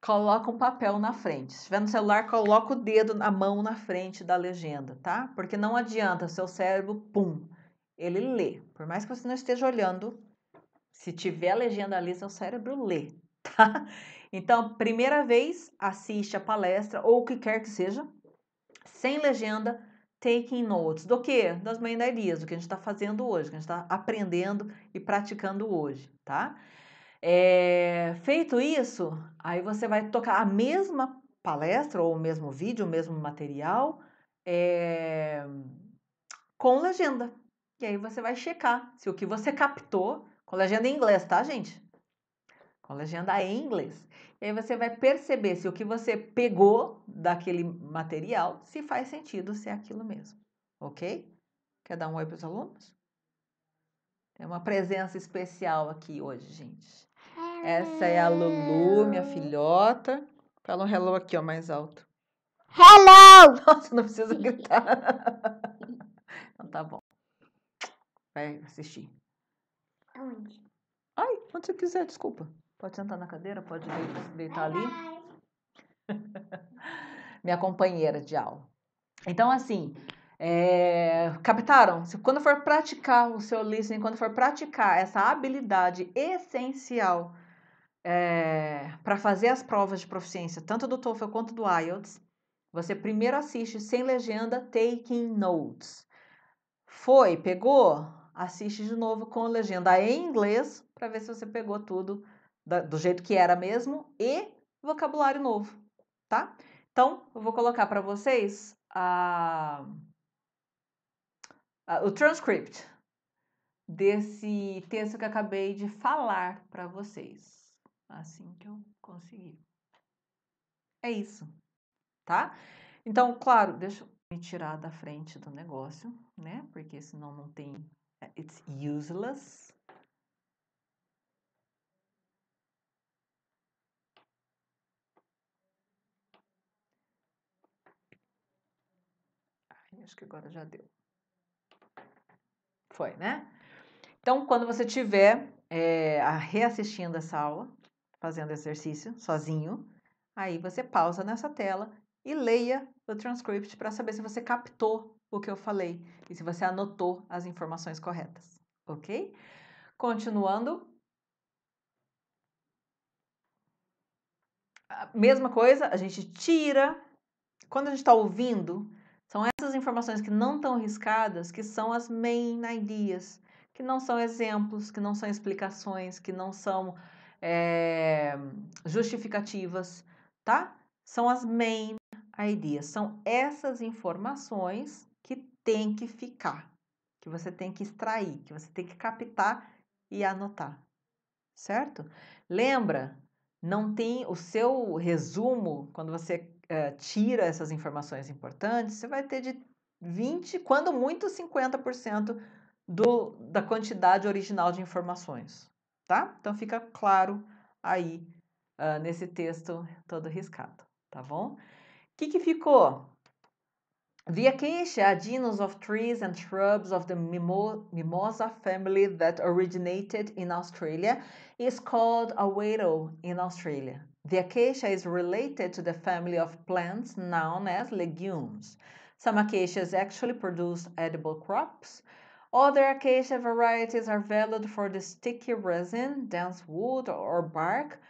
coloca um papel na frente. Se estiver no celular, coloca o dedo, na mão na frente da legenda, tá? Porque não adianta, seu cérebro, pum, ele lê. Por mais que você não esteja olhando, se tiver a legenda ali, seu cérebro lê, tá? Então, primeira vez, assiste a palestra ou o que quer que seja, sem legenda, taking notes. Do que? Das mandarias, do que a gente está fazendo hoje, que a gente está aprendendo e praticando hoje, tá? É, feito isso, aí você vai tocar a mesma palestra, ou o mesmo vídeo, o mesmo material, é, com legenda. E aí você vai checar se o que você captou, com legenda em inglês, tá, gente? Com legenda em inglês. E aí você vai perceber se o que você pegou daquele material, se faz sentido, se é aquilo mesmo. Ok? Quer dar um oi para os alunos? É uma presença especial aqui hoje, gente. Essa é a Lulu, minha filhota. Fala um hello aqui, ó, mais alto. Hello! Nossa, não precisa gritar. então tá bom. Vai assistir. Onde? Ai, onde você quiser, desculpa. Pode sentar na cadeira, pode deitar ali. Minha companheira de aula. Então, assim, é, captaram? Se, quando for praticar o seu listening, quando for praticar essa habilidade essencial é, para fazer as provas de proficiência, tanto do TOEFL quanto do IELTS, você primeiro assiste sem legenda, taking notes. Foi, pegou? Assiste de novo com a legenda em inglês para ver se você pegou tudo do jeito que era mesmo e vocabulário novo, tá? Então, eu vou colocar para vocês a ah, o transcript desse texto que acabei de falar para vocês. Assim que eu conseguir. É isso, tá? Então, claro, deixa eu me tirar da frente do negócio, né? Porque senão não tem. É, it's useless. acho que agora já deu. Foi, né? Então, quando você estiver é, eh, reassistindo essa aula, fazendo exercício sozinho, aí você pausa nessa tela e leia o transcript para saber se você captou o que eu falei e se você anotou as informações corretas, ok? Continuando. A mesma coisa, a gente tira. Quando a gente está ouvindo, são essas informações que não estão riscadas que são as main ideas, que não são exemplos, que não são explicações, que não são é, justificativas, tá? São as main ideas, são essas informações que tem que ficar, que você tem que extrair, que você tem que captar e anotar, certo? Lembra, não tem o seu resumo quando você uh, tira essas informações importantes, você vai ter de 20, quando muito 50% do, da quantidade original de informações, tá? Então fica claro aí uh, nesse texto todo riscado, tá bom? O que, que ficou? The Acacia, a genus of trees and shrubs of the mimosa family that originated in Australia, is called a wattle in Australia. The acacia is related to the family of plants known as legumes. Some acacias actually produce edible crops. Other acacia varieties are valued for the sticky resin, dense wood or bark.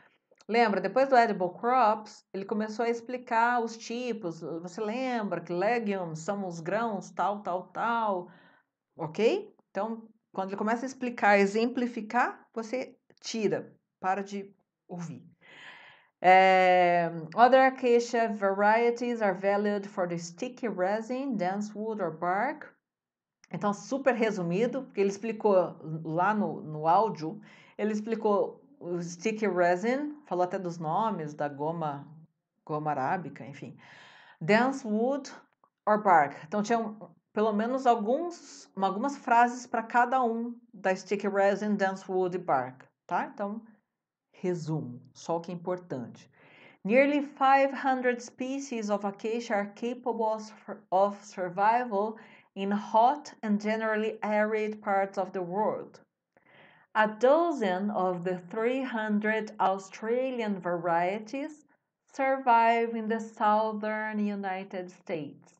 Lembra, depois do edible crops, ele começou a explicar os tipos. Você lembra que legumes são os grãos tal, tal, tal, ok? Então, quando ele começa a explicar, exemplificar, você tira, para de ouvir. Um, eh, other acacia varieties are valued for the sticky resin, dense wood or bark. Então, super resumido, porque ele explicou lá no, no áudio, ele explicou o sticky resin, falou até dos nomes, da goma, goma arábica, enfim. Dense wood or bark. Então, tinha um, pelo menos alguns, algumas frases para cada um da sticky resin, dense wood e bark, tá? Então, Resumo, só o que é importante. Nearly 500 species of acacia are capable of survival in hot and generally arid parts of the world. A dozen of the 300 Australian varieties survive in the southern United States,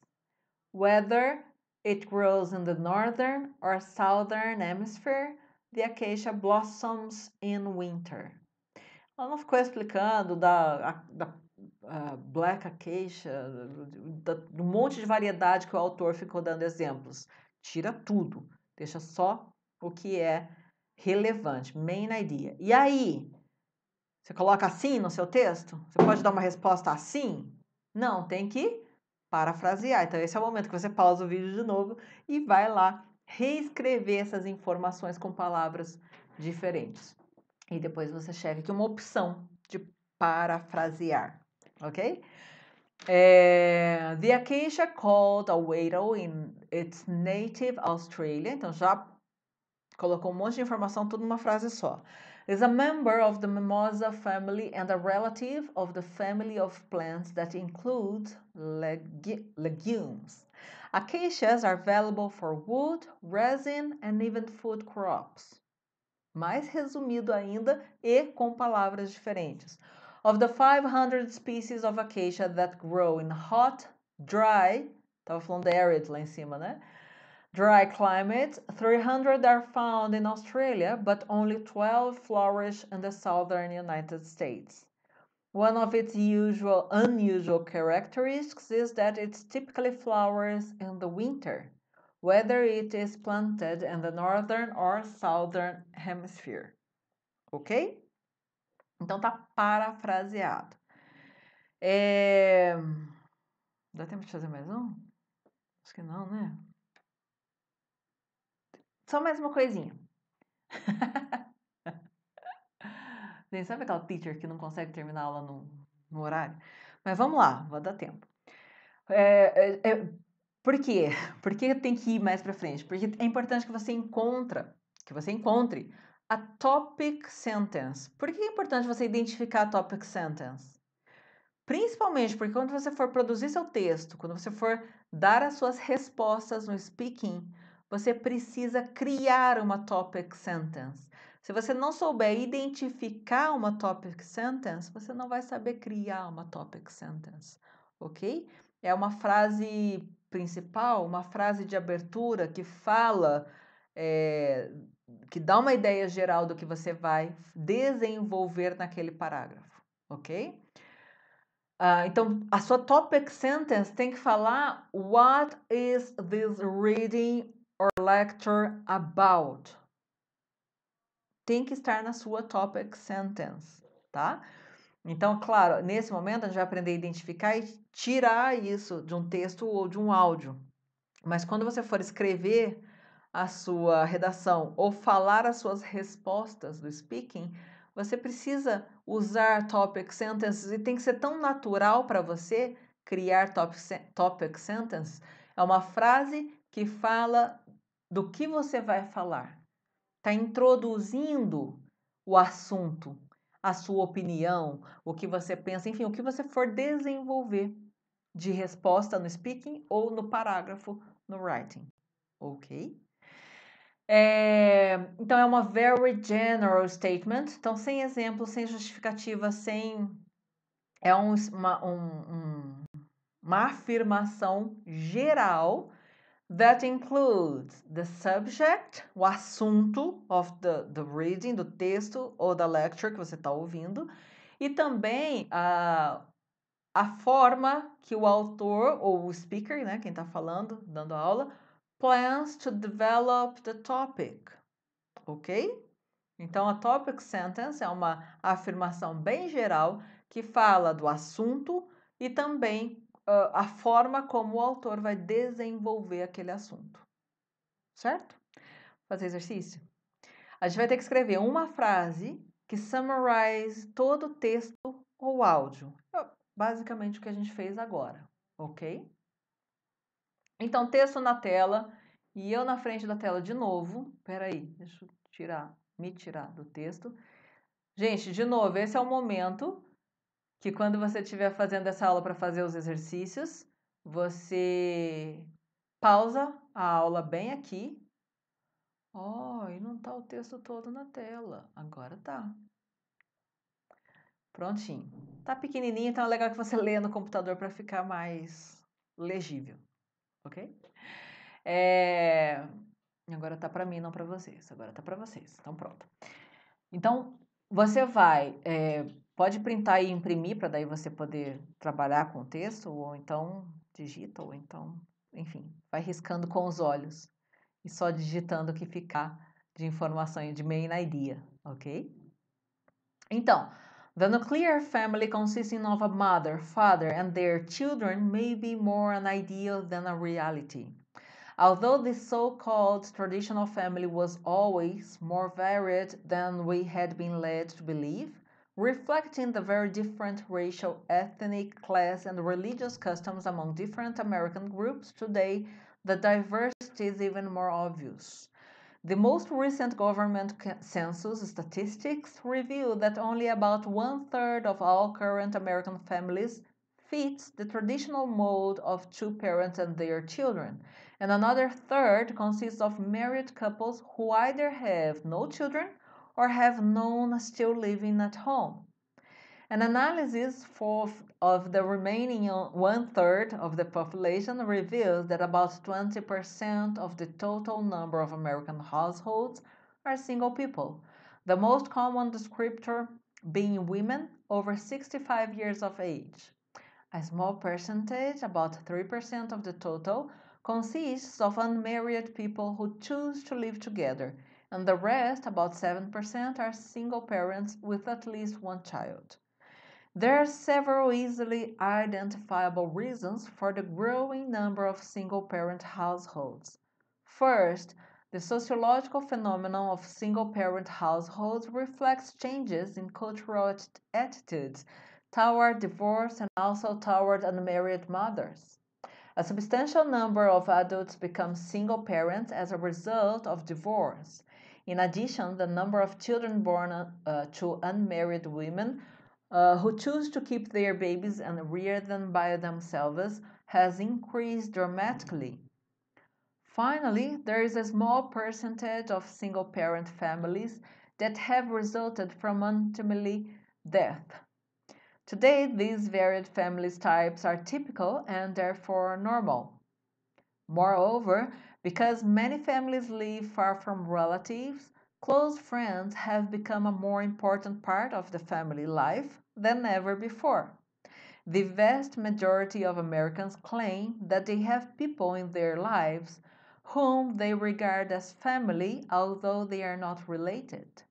whether it grows in the northern or southern hemisphere. The acacia blossoms in winter. Ela não ficou explicando da, da Black Acacia, da, do monte de variedade que o autor ficou dando exemplos. Tira tudo, deixa só o que é relevante, main idea. E aí, você coloca assim no seu texto? Você pode dar uma resposta assim? Não, tem que parafrasear. Então, esse é o momento que você pausa o vídeo de novo e vai lá reescrever essas informações com palavras diferentes. E depois você chega aqui uma opção de parafrasear, ok? É, the acacia called a Waddle in its native Australia. Então já colocou um monte de informação tudo numa frase só. Is a member of the mimosa family and a relative of the family of plants that includes legumes. Acacias are valuable for wood, resin, and even food crops. mais resumido ainda e com palavras diferentes. Of the 500 species of acacia that grow in hot, dry, estava falando arid lá em cima, né? Dry climate, 300 are found in Australia, but only 12 flourish in the southern United States. One of its usual unusual characteristics is that it typically flowers in the winter. whether it is planted in the northern or southern hemisphere. Ok? Então tá parafraseado. É... Dá tempo de fazer mais um? Acho que não, né? Só mais uma coisinha. Gente, sabe aquela teacher que não consegue terminar a aula no, no horário? Mas vamos lá, vou dar tempo. É, é, é por quê? Por que tem que ir mais para frente? Porque é importante que você encontra, que você encontre a topic sentence. Por que é importante você identificar a topic sentence? Principalmente porque quando você for produzir seu texto, quando você for dar as suas respostas no speaking, você precisa criar uma topic sentence. Se você não souber identificar uma topic sentence, você não vai saber criar uma topic sentence, ok? É uma frase principal, uma frase de abertura que fala, é, que dá uma ideia geral do que você vai desenvolver naquele parágrafo, ok? Uh, então, a sua topic sentence tem que falar What is this reading or lecture about? Tem que estar na sua topic sentence, tá? Então, claro, nesse momento a gente vai aprender a identificar e tirar isso de um texto ou de um áudio. Mas quando você for escrever a sua redação ou falar as suas respostas do speaking, você precisa usar topic sentences e tem que ser tão natural para você criar topic, topic sentence. É uma frase que fala do que você vai falar. Está introduzindo o assunto, a sua opinião, o que você pensa, enfim, o que você for desenvolver de resposta no speaking ou no parágrafo no writing, ok? É, então é uma very general statement, então sem exemplo, sem justificativa, sem é um, uma, um, um, uma afirmação geral That includes the subject, o assunto of the, the reading, do texto ou da lecture que você está ouvindo, e também a, a forma que o autor ou o speaker, né, quem está falando, dando aula, plans to develop the topic. Ok? Então, a topic sentence é uma afirmação bem geral que fala do assunto e também uh, a forma como o autor vai desenvolver aquele assunto. Certo? Fazer exercício. A gente vai ter que escrever uma frase que summarize todo o texto ou áudio. É basicamente o que a gente fez agora, ok? Então, texto na tela e eu na frente da tela de novo. Peraí, deixa eu tirar, me tirar do texto. Gente, de novo, esse é o momento que quando você estiver fazendo essa aula para fazer os exercícios, você pausa a aula bem aqui. Oh, e não tá o texto todo na tela. Agora tá. Prontinho. Tá pequenininho, então é legal que você leia no computador para ficar mais legível, ok? É... Agora tá para mim, não para vocês. Agora tá para vocês. Então pronto. Então você vai é, Pode printar e imprimir para daí você poder trabalhar com o texto, ou então digita, ou então, enfim, vai riscando com os olhos e só digitando o que ficar de informação e de main idea, ok? Então, the nuclear family consisting of a mother, father, and their children may be more an ideal than a reality. Although the so called traditional family was always more varied than we had been led to believe, reflecting the very different racial, ethnic, class, and religious customs among different American groups, today the diversity is even more obvious. The most recent government census statistics reveal that only about one third of all current American families fits the traditional mold of two parents and their children, and another third consists of married couples who either have no children or have known still living at home. An analysis for, of the remaining one third of the population reveals that about 20% of the total number of American households are single people, the most common descriptor being women over 65 years of age. A small percentage, about 3% of the total, consists of unmarried people who choose to live together and the rest, about 7%, are single parents with at least one child. There are several easily identifiable reasons for the growing number of single parent households. First, the sociological phenomenon of single parent households reflects changes in cultural attitudes toward divorce and also toward unmarried mothers. A substantial number of adults become single parents as a result of divorce. In addition, the number of children born uh, to unmarried women uh, who choose to keep their babies and rear them by themselves has increased dramatically. Finally, there is a small percentage of single parent families that have resulted from untimely death. Today, these varied family types are typical and therefore normal. Moreover, because many families live far from relatives, close friends have become a more important part of the family life than ever before. The vast majority of Americans claim that they have people in their lives whom they regard as family, although they are not related.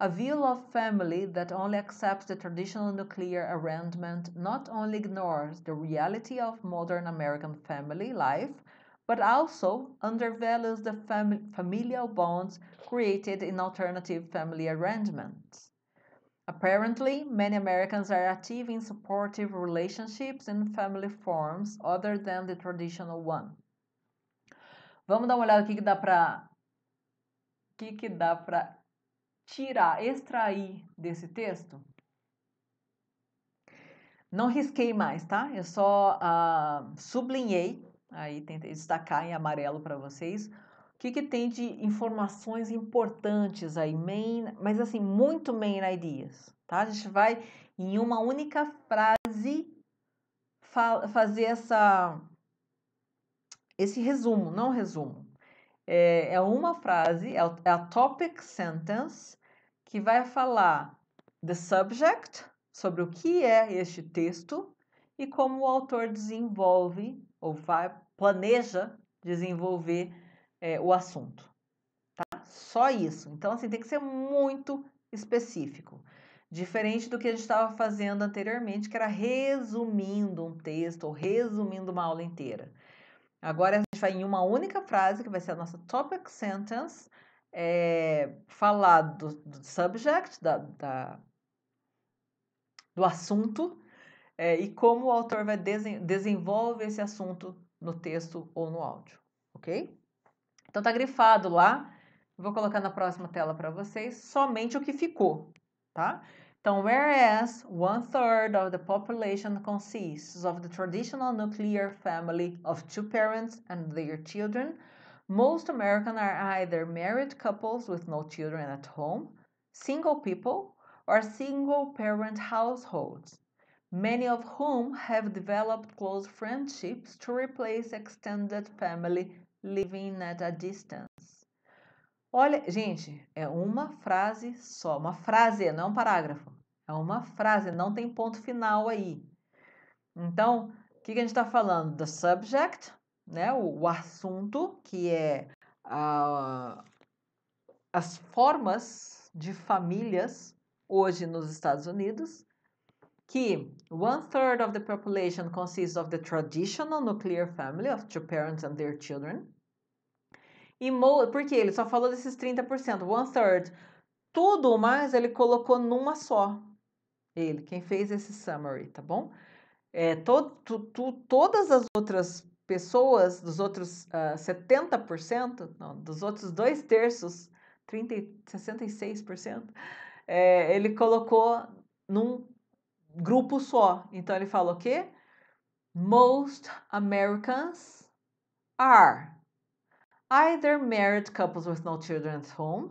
A view of family that only accepts the traditional nuclear arrangement not only ignores the reality of modern American family life, but also undervalues the fam- familial bonds created in alternative family arrangements. Apparently, many Americans are achieving supportive relationships and family forms other than the traditional one. Vamos dar uma olhada aqui que dá para que que dá para tirar, extrair desse texto. Não risquei mais, tá? Eu só uh, sublinhei Aí tentei destacar em amarelo para vocês. O que, que tem de informações importantes aí, main, mas assim, muito main ideas, tá? A gente vai em uma única frase fa fazer essa esse resumo, não resumo. É, é uma frase, é, é a topic sentence que vai falar the subject, sobre o que é este texto, e como o autor desenvolve ou vai, planeja desenvolver é, o assunto. Tá? Só isso. Então, assim, tem que ser muito específico. Diferente do que a gente estava fazendo anteriormente, que era resumindo um texto ou resumindo uma aula inteira. Agora a gente vai em uma única frase, que vai ser a nossa topic sentence, é, falar do, do subject, da, da, do assunto, é, e como o autor vai desen desenvolve esse assunto no texto ou no áudio, ok? Então tá grifado lá. Vou colocar na próxima tela para vocês somente o que ficou, tá? Então, whereas one third of the population consists of the traditional nuclear family of two parents and their children, most Americans are either married couples with no children at home, single people, or single parent households many of whom have developed close friendships to replace extended family living at a distance. Olha, gente, é uma frase só, uma frase, não é um parágrafo. É uma frase, não tem ponto final aí. Então, o que, que a gente está falando? The subject, né? O, o assunto, que é uh, as formas de famílias hoje nos Estados Unidos que one third of the population consists of the traditional nuclear family of two parents and their children. E porque ele só falou desses 30%, one third. Tudo mais ele colocou numa só. Ele, quem fez esse summary, tá bom? É, to, to, to, todas as outras pessoas, dos outros uh, ah, 70%, não, dos outros dois terços, 30, 66%, é, ele colocou num grupo só. Então ele fala o quê? Most Americans are either married couples with no children at home,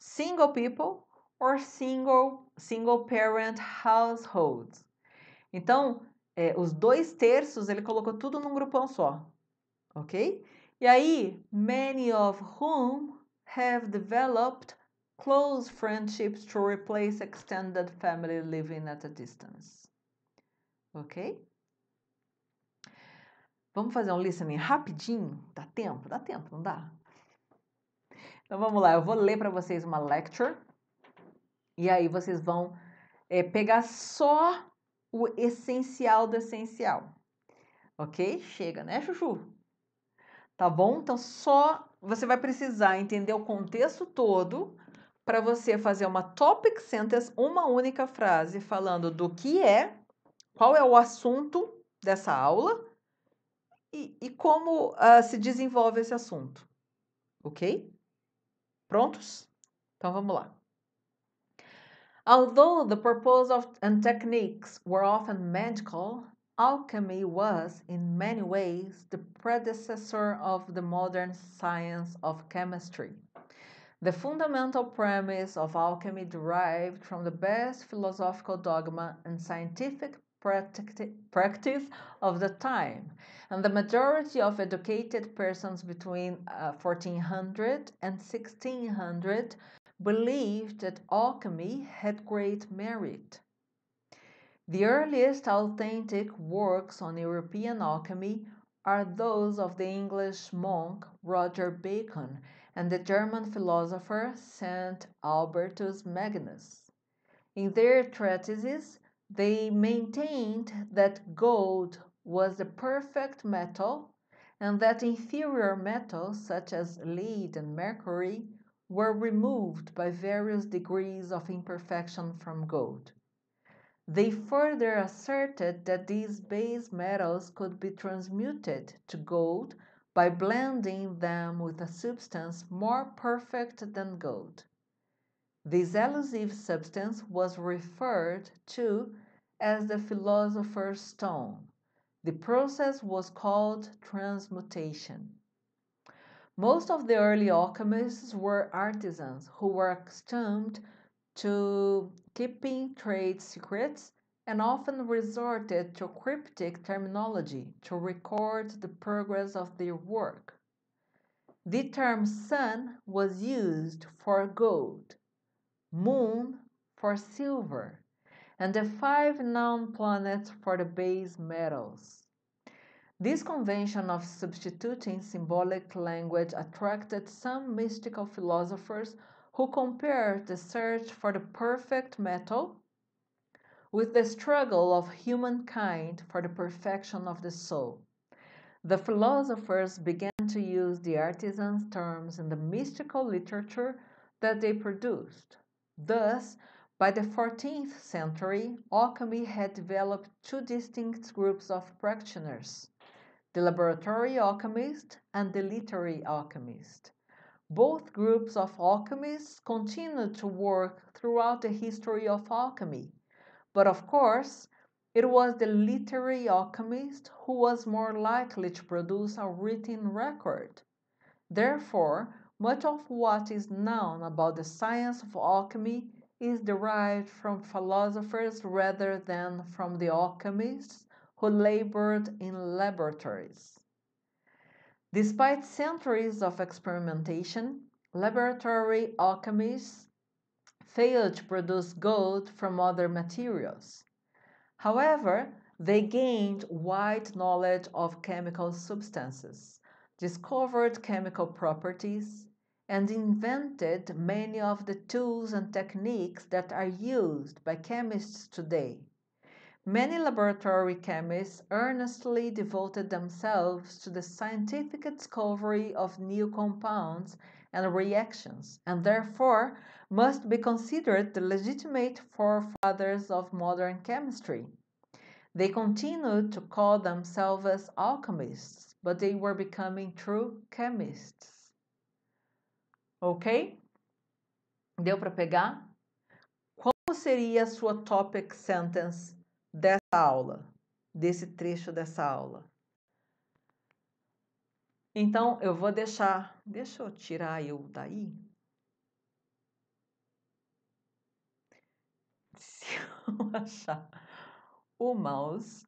single people or single single parent households. Então, é, os dois terços ele colocou tudo num grupão só, ok? E aí, many of whom have developed close friendships to replace extended family living at a distance. Ok? Vamos fazer um listening rapidinho? Dá tempo? Dá tempo, não dá? Então vamos lá, eu vou ler para vocês uma lecture e aí vocês vão é, pegar só o essencial do essencial. Ok? Chega, né, Chuchu? Tá bom? Então só você vai precisar entender o contexto todo para você fazer uma topic sentence, uma única frase falando do que é, qual é o assunto dessa aula e, e como uh, se desenvolve esse assunto. Ok? Prontos? Então vamos lá. Although the purpose of and techniques were often magical, alchemy was in many ways the predecessor of the modern science of chemistry. The fundamental premise of alchemy derived from the best philosophical dogma and scientific practice of the time, and the majority of educated persons between uh, 1400 and 1600 believed that alchemy had great merit. The earliest authentic works on European alchemy are those of the English monk Roger Bacon and the German philosopher St. Albertus Magnus. In their treatises, they maintained that gold was the perfect metal and that inferior metals such as lead and mercury were removed by various degrees of imperfection from gold. They further asserted that these base metals could be transmuted to gold by blending them with a substance more perfect than gold. This elusive substance was referred to as the philosopher's stone. The process was called transmutation. Most of the early alchemists were artisans who were accustomed to keeping trade secrets and often resorted to cryptic terminology to record the progress of their work. The term sun was used for gold, moon for silver, and the five known planets for the base metals. This convention of substituting symbolic language attracted some mystical philosophers who compared the search for the perfect metal with the struggle of humankind for the perfection of the soul. The philosophers began to use the artisan's terms in the mystical literature that they produced. Thus, by the 14th century, alchemy had developed two distinct groups of practitioners the laboratory alchemist and the literary alchemist. Both groups of alchemists continued to work throughout the history of alchemy, but of course, it was the literary alchemist who was more likely to produce a written record. Therefore, much of what is known about the science of alchemy is derived from philosophers rather than from the alchemists who labored in laboratories. Despite centuries of experimentation, laboratory alchemists failed to produce gold from other materials. However, they gained wide knowledge of chemical substances, discovered chemical properties, and invented many of the tools and techniques that are used by chemists today. Many laboratory chemists earnestly devoted themselves to the scientific discovery of new compounds and reactions, and therefore must be considered the legitimate forefathers of modern chemistry. They continued to call themselves alchemists, but they were becoming true chemists. Ok? Deu para pegar? Como seria sua topic sentence dessa aula, desse trecho dessa aula? Então, eu vou deixar. Deixa eu tirar eu daí. Se eu achar o mouse.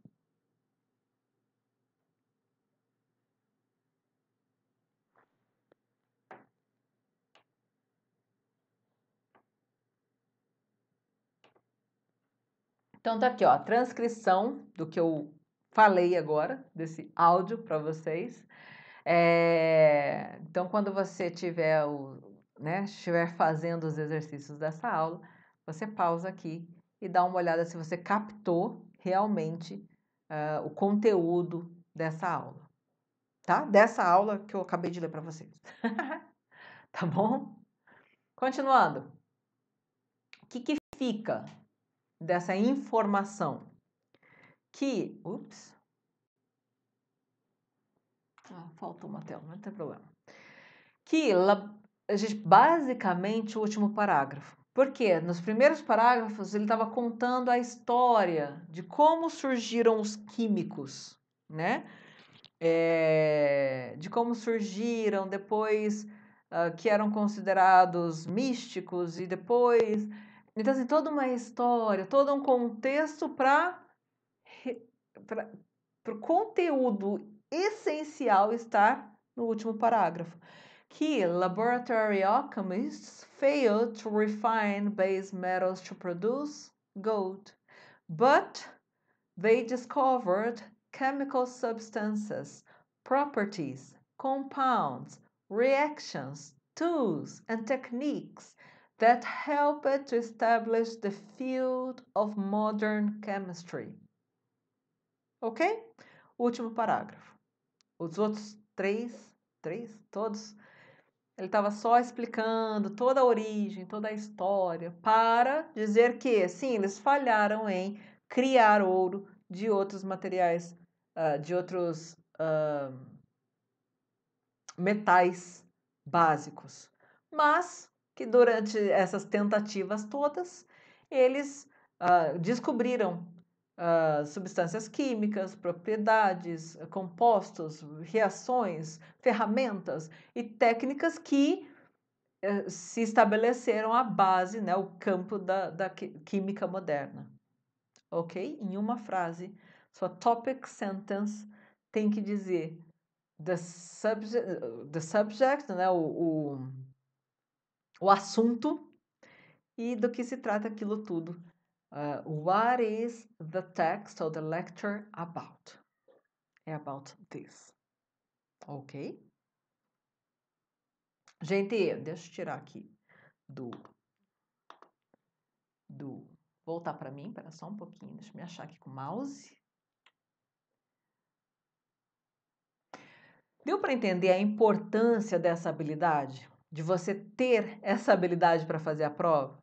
Então tá aqui, ó, a transcrição do que eu falei agora desse áudio para vocês. É, então, quando você tiver o, né, estiver fazendo os exercícios dessa aula, você pausa aqui e dá uma olhada se você captou realmente uh, o conteúdo dessa aula, tá? Dessa aula que eu acabei de ler para vocês, tá bom? Continuando, o que, que fica dessa informação? Que, ups, ah, faltou uma tela, não tem problema. Que a gente, basicamente o último parágrafo. Porque nos primeiros parágrafos ele estava contando a história de como surgiram os químicos, né? É, de como surgiram, depois uh, que eram considerados místicos e depois. Então, assim, toda uma história, todo um contexto para o conteúdo essencial estar no último parágrafo, que laboratory alchemists failed to refine base metals to produce gold, but they discovered chemical substances, properties, compounds, reactions, tools, and techniques that helped to establish the field of modern chemistry. Ok? Último parágrafo. Os outros três, três, todos, ele estava só explicando toda a origem, toda a história, para dizer que, sim, eles falharam em criar ouro de outros materiais, uh, de outros uh, metais básicos. Mas que durante essas tentativas todas, eles uh, descobriram uh, substâncias químicas, propriedades, ah, compostos, reações, ferramentas e técnicas que eh, se estabeleceram a base, né, o campo da, da química moderna. Ok? Em uma frase, sua topic sentence tem que dizer the subject, eh, the subject né, o, o, o assunto e do que se trata aquilo tudo uh, what is the text or the lecture about? É about this. Ok? Gente, deixa eu tirar aqui do. do voltar para mim, espera só um pouquinho, deixa eu me achar aqui com o mouse. Deu para entender a importância dessa habilidade? De você ter essa habilidade para fazer a prova?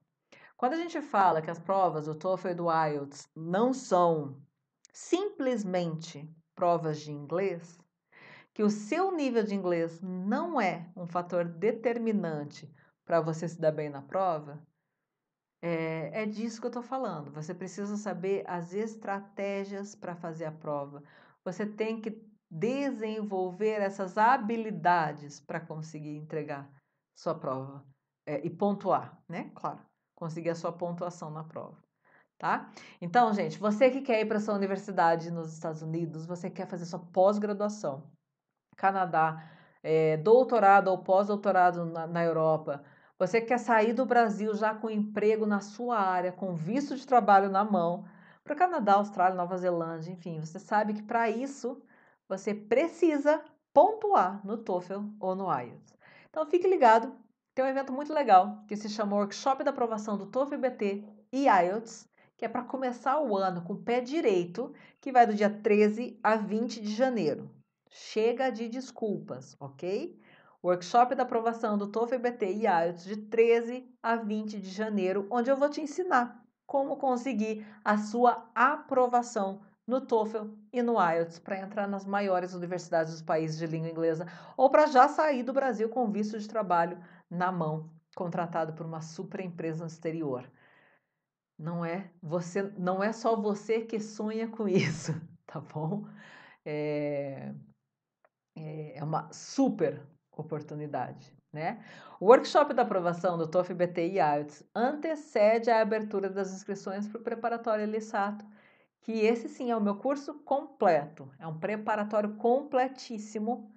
Quando a gente fala que as provas do TOEFL e do IELTS não são simplesmente provas de inglês, que o seu nível de inglês não é um fator determinante para você se dar bem na prova, é, é disso que eu estou falando. Você precisa saber as estratégias para fazer a prova. Você tem que desenvolver essas habilidades para conseguir entregar sua prova é, e pontuar, né? Claro conseguir a sua pontuação na prova. Tá? Então, gente, você que quer ir para sua universidade nos Estados Unidos, você quer fazer sua pós-graduação, Canadá, é, doutorado ou pós-doutorado na, na Europa, você quer sair do Brasil já com emprego na sua área, com visto de trabalho na mão, para Canadá, Austrália, Nova Zelândia, enfim, você sabe que para isso você precisa pontuar no TOEFL ou no IELTS. Então fique ligado é um evento muito legal, que se chama Workshop da Aprovação do TOEFL-BT e IELTS, que é para começar o ano com o pé direito, que vai do dia 13 a 20 de janeiro. Chega de desculpas, ok? Workshop da aprovação do TOEFL-BT e IELTS de 13 a 20 de janeiro, onde eu vou te ensinar como conseguir a sua aprovação no TOEFL e no IELTS para entrar nas maiores universidades dos países de língua inglesa ou para já sair do Brasil com visto de trabalho na mão, contratado por uma super empresa no exterior. Não é você, não é só você que sonha com isso, tá bom? É, é, é uma super oportunidade. Né? O workshop da aprovação do TOEFL BTI IELTS antecede a abertura das inscrições para o preparatório Elissato, que esse sim é o meu curso completo, é um preparatório completíssimo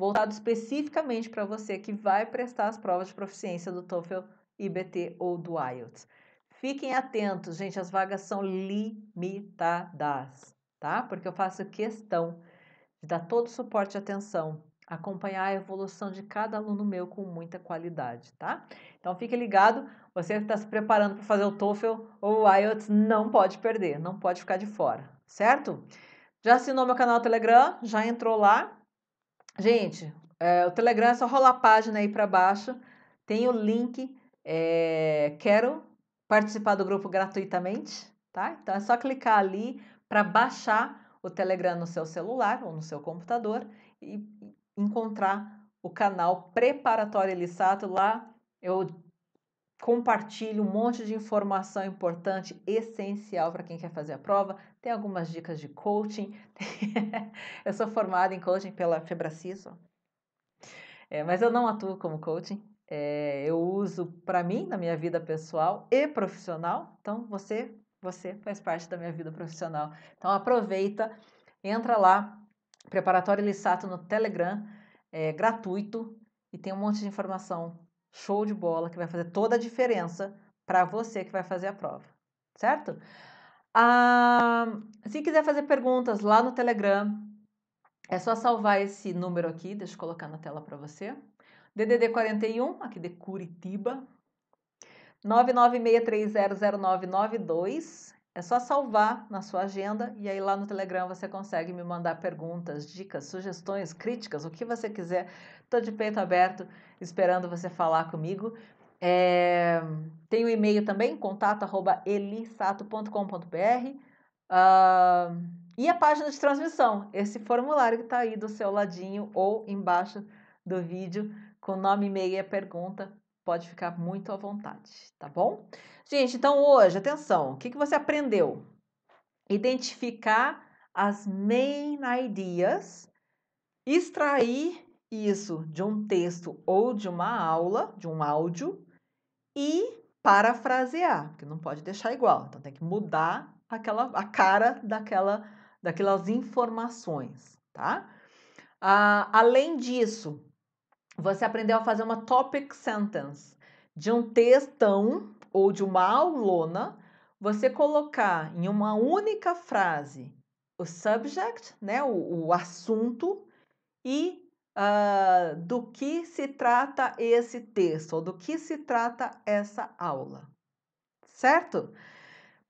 voltado especificamente para você que vai prestar as provas de proficiência do TOEFL, IBT ou do IELTS. Fiquem atentos, gente, as vagas são limitadas, tá? Porque eu faço questão de dar todo o suporte e atenção, acompanhar a evolução de cada aluno meu com muita qualidade, tá? Então fique ligado, você que está se preparando para fazer o TOEFL ou o IELTS não pode perder, não pode ficar de fora, certo? Já assinou meu canal Telegram? Já entrou lá? Gente, é, o Telegram é só rolar a página aí para baixo. Tem o link. É, quero participar do grupo gratuitamente, tá? Então é só clicar ali para baixar o Telegram no seu celular ou no seu computador e encontrar o canal Preparatório Elissato lá. Eu compartilho um monte de informação importante, essencial para quem quer fazer a prova. Tem algumas dicas de coaching. eu sou formada em coaching pela Febraciso, é, mas eu não atuo como coaching. É, eu uso para mim na minha vida pessoal e profissional. Então você você faz parte da minha vida profissional. Então aproveita, entra lá, preparatório Lissato no Telegram, é gratuito e tem um monte de informação Show de bola, que vai fazer toda a diferença para você que vai fazer a prova, certo? Ah, se quiser fazer perguntas lá no Telegram, é só salvar esse número aqui, deixa eu colocar na tela para você. DDD 41, aqui de Curitiba. 996300992. É só salvar na sua agenda e aí lá no Telegram você consegue me mandar perguntas, dicas, sugestões, críticas, o que você quiser Estou de peito aberto esperando você falar comigo. É... Tem o um e-mail também, contato.elisato.com.br. Uh... Ah, e a página de transmissão, esse formulário que está aí do seu ladinho ou embaixo do vídeo, com nome, e-mail e a pergunta, pode ficar muito à vontade, tá bom? Gente, então hoje, atenção, o que, que você aprendeu? Identificar as main ideas, extrair isso, de um texto ou de uma aula, de um áudio, e parafrasear, porque não pode deixar igual, então tem que mudar aquela, a cara daquela, daquelas informações, tá? Ah, além disso, você aprendeu a fazer uma topic sentence de um textão ou de uma aulona, você colocar em uma única frase o subject, né, o, o assunto, e uh, do que se trata esse texto, ou do que se trata essa aula, certo?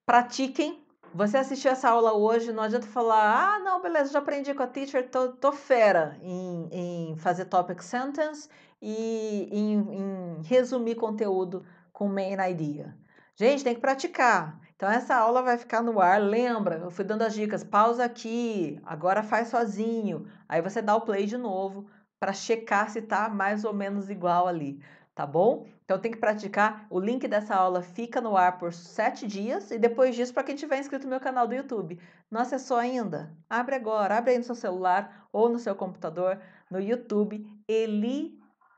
Pratiquem. Você assistiu essa aula hoje, não adianta falar, ah, não, beleza, já aprendi com a teacher, tô, tô fera em, em fazer topic sentence e em, em resumir conteúdo com main idea. Gente, tem que praticar. Então essa aula vai ficar no ar, lembra? Eu fui dando as dicas, pausa aqui, agora faz sozinho. Aí você dá o play de novo para checar se tá mais ou menos igual ali, tá bom? Então tem que praticar. O link dessa aula fica no ar por sete dias e depois disso para quem tiver inscrito no meu canal do YouTube. Não acessou ainda? Abre agora, abre aí no seu celular ou no seu computador, no YouTube, Eli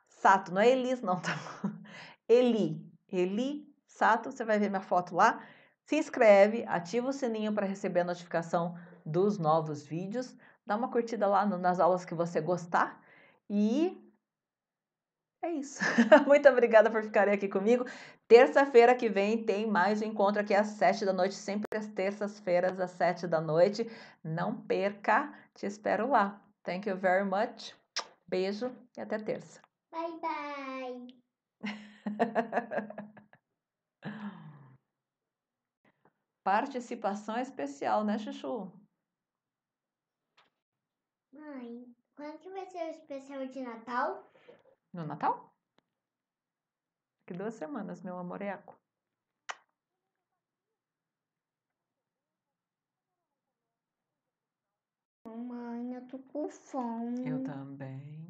Sato. Não é Elis não, tá? Eli, Eli Sato, você vai ver minha foto lá se inscreve, ativa o sininho para receber a notificação dos novos vídeos, dá uma curtida lá nas aulas que você gostar e é isso. Muito obrigada por ficarem aqui comigo. Terça-feira que vem tem mais um encontro aqui às sete da noite, sempre às terças-feiras às sete da noite. Não perca, te espero lá. Thank you very much. Beijo e até terça. Bye bye. Participação especial, né, Chuchu? Mãe, quando que vai ser o especial de Natal? No Natal? Daqui duas semanas, meu é eco. Mãe, eu tô com fome. Eu também.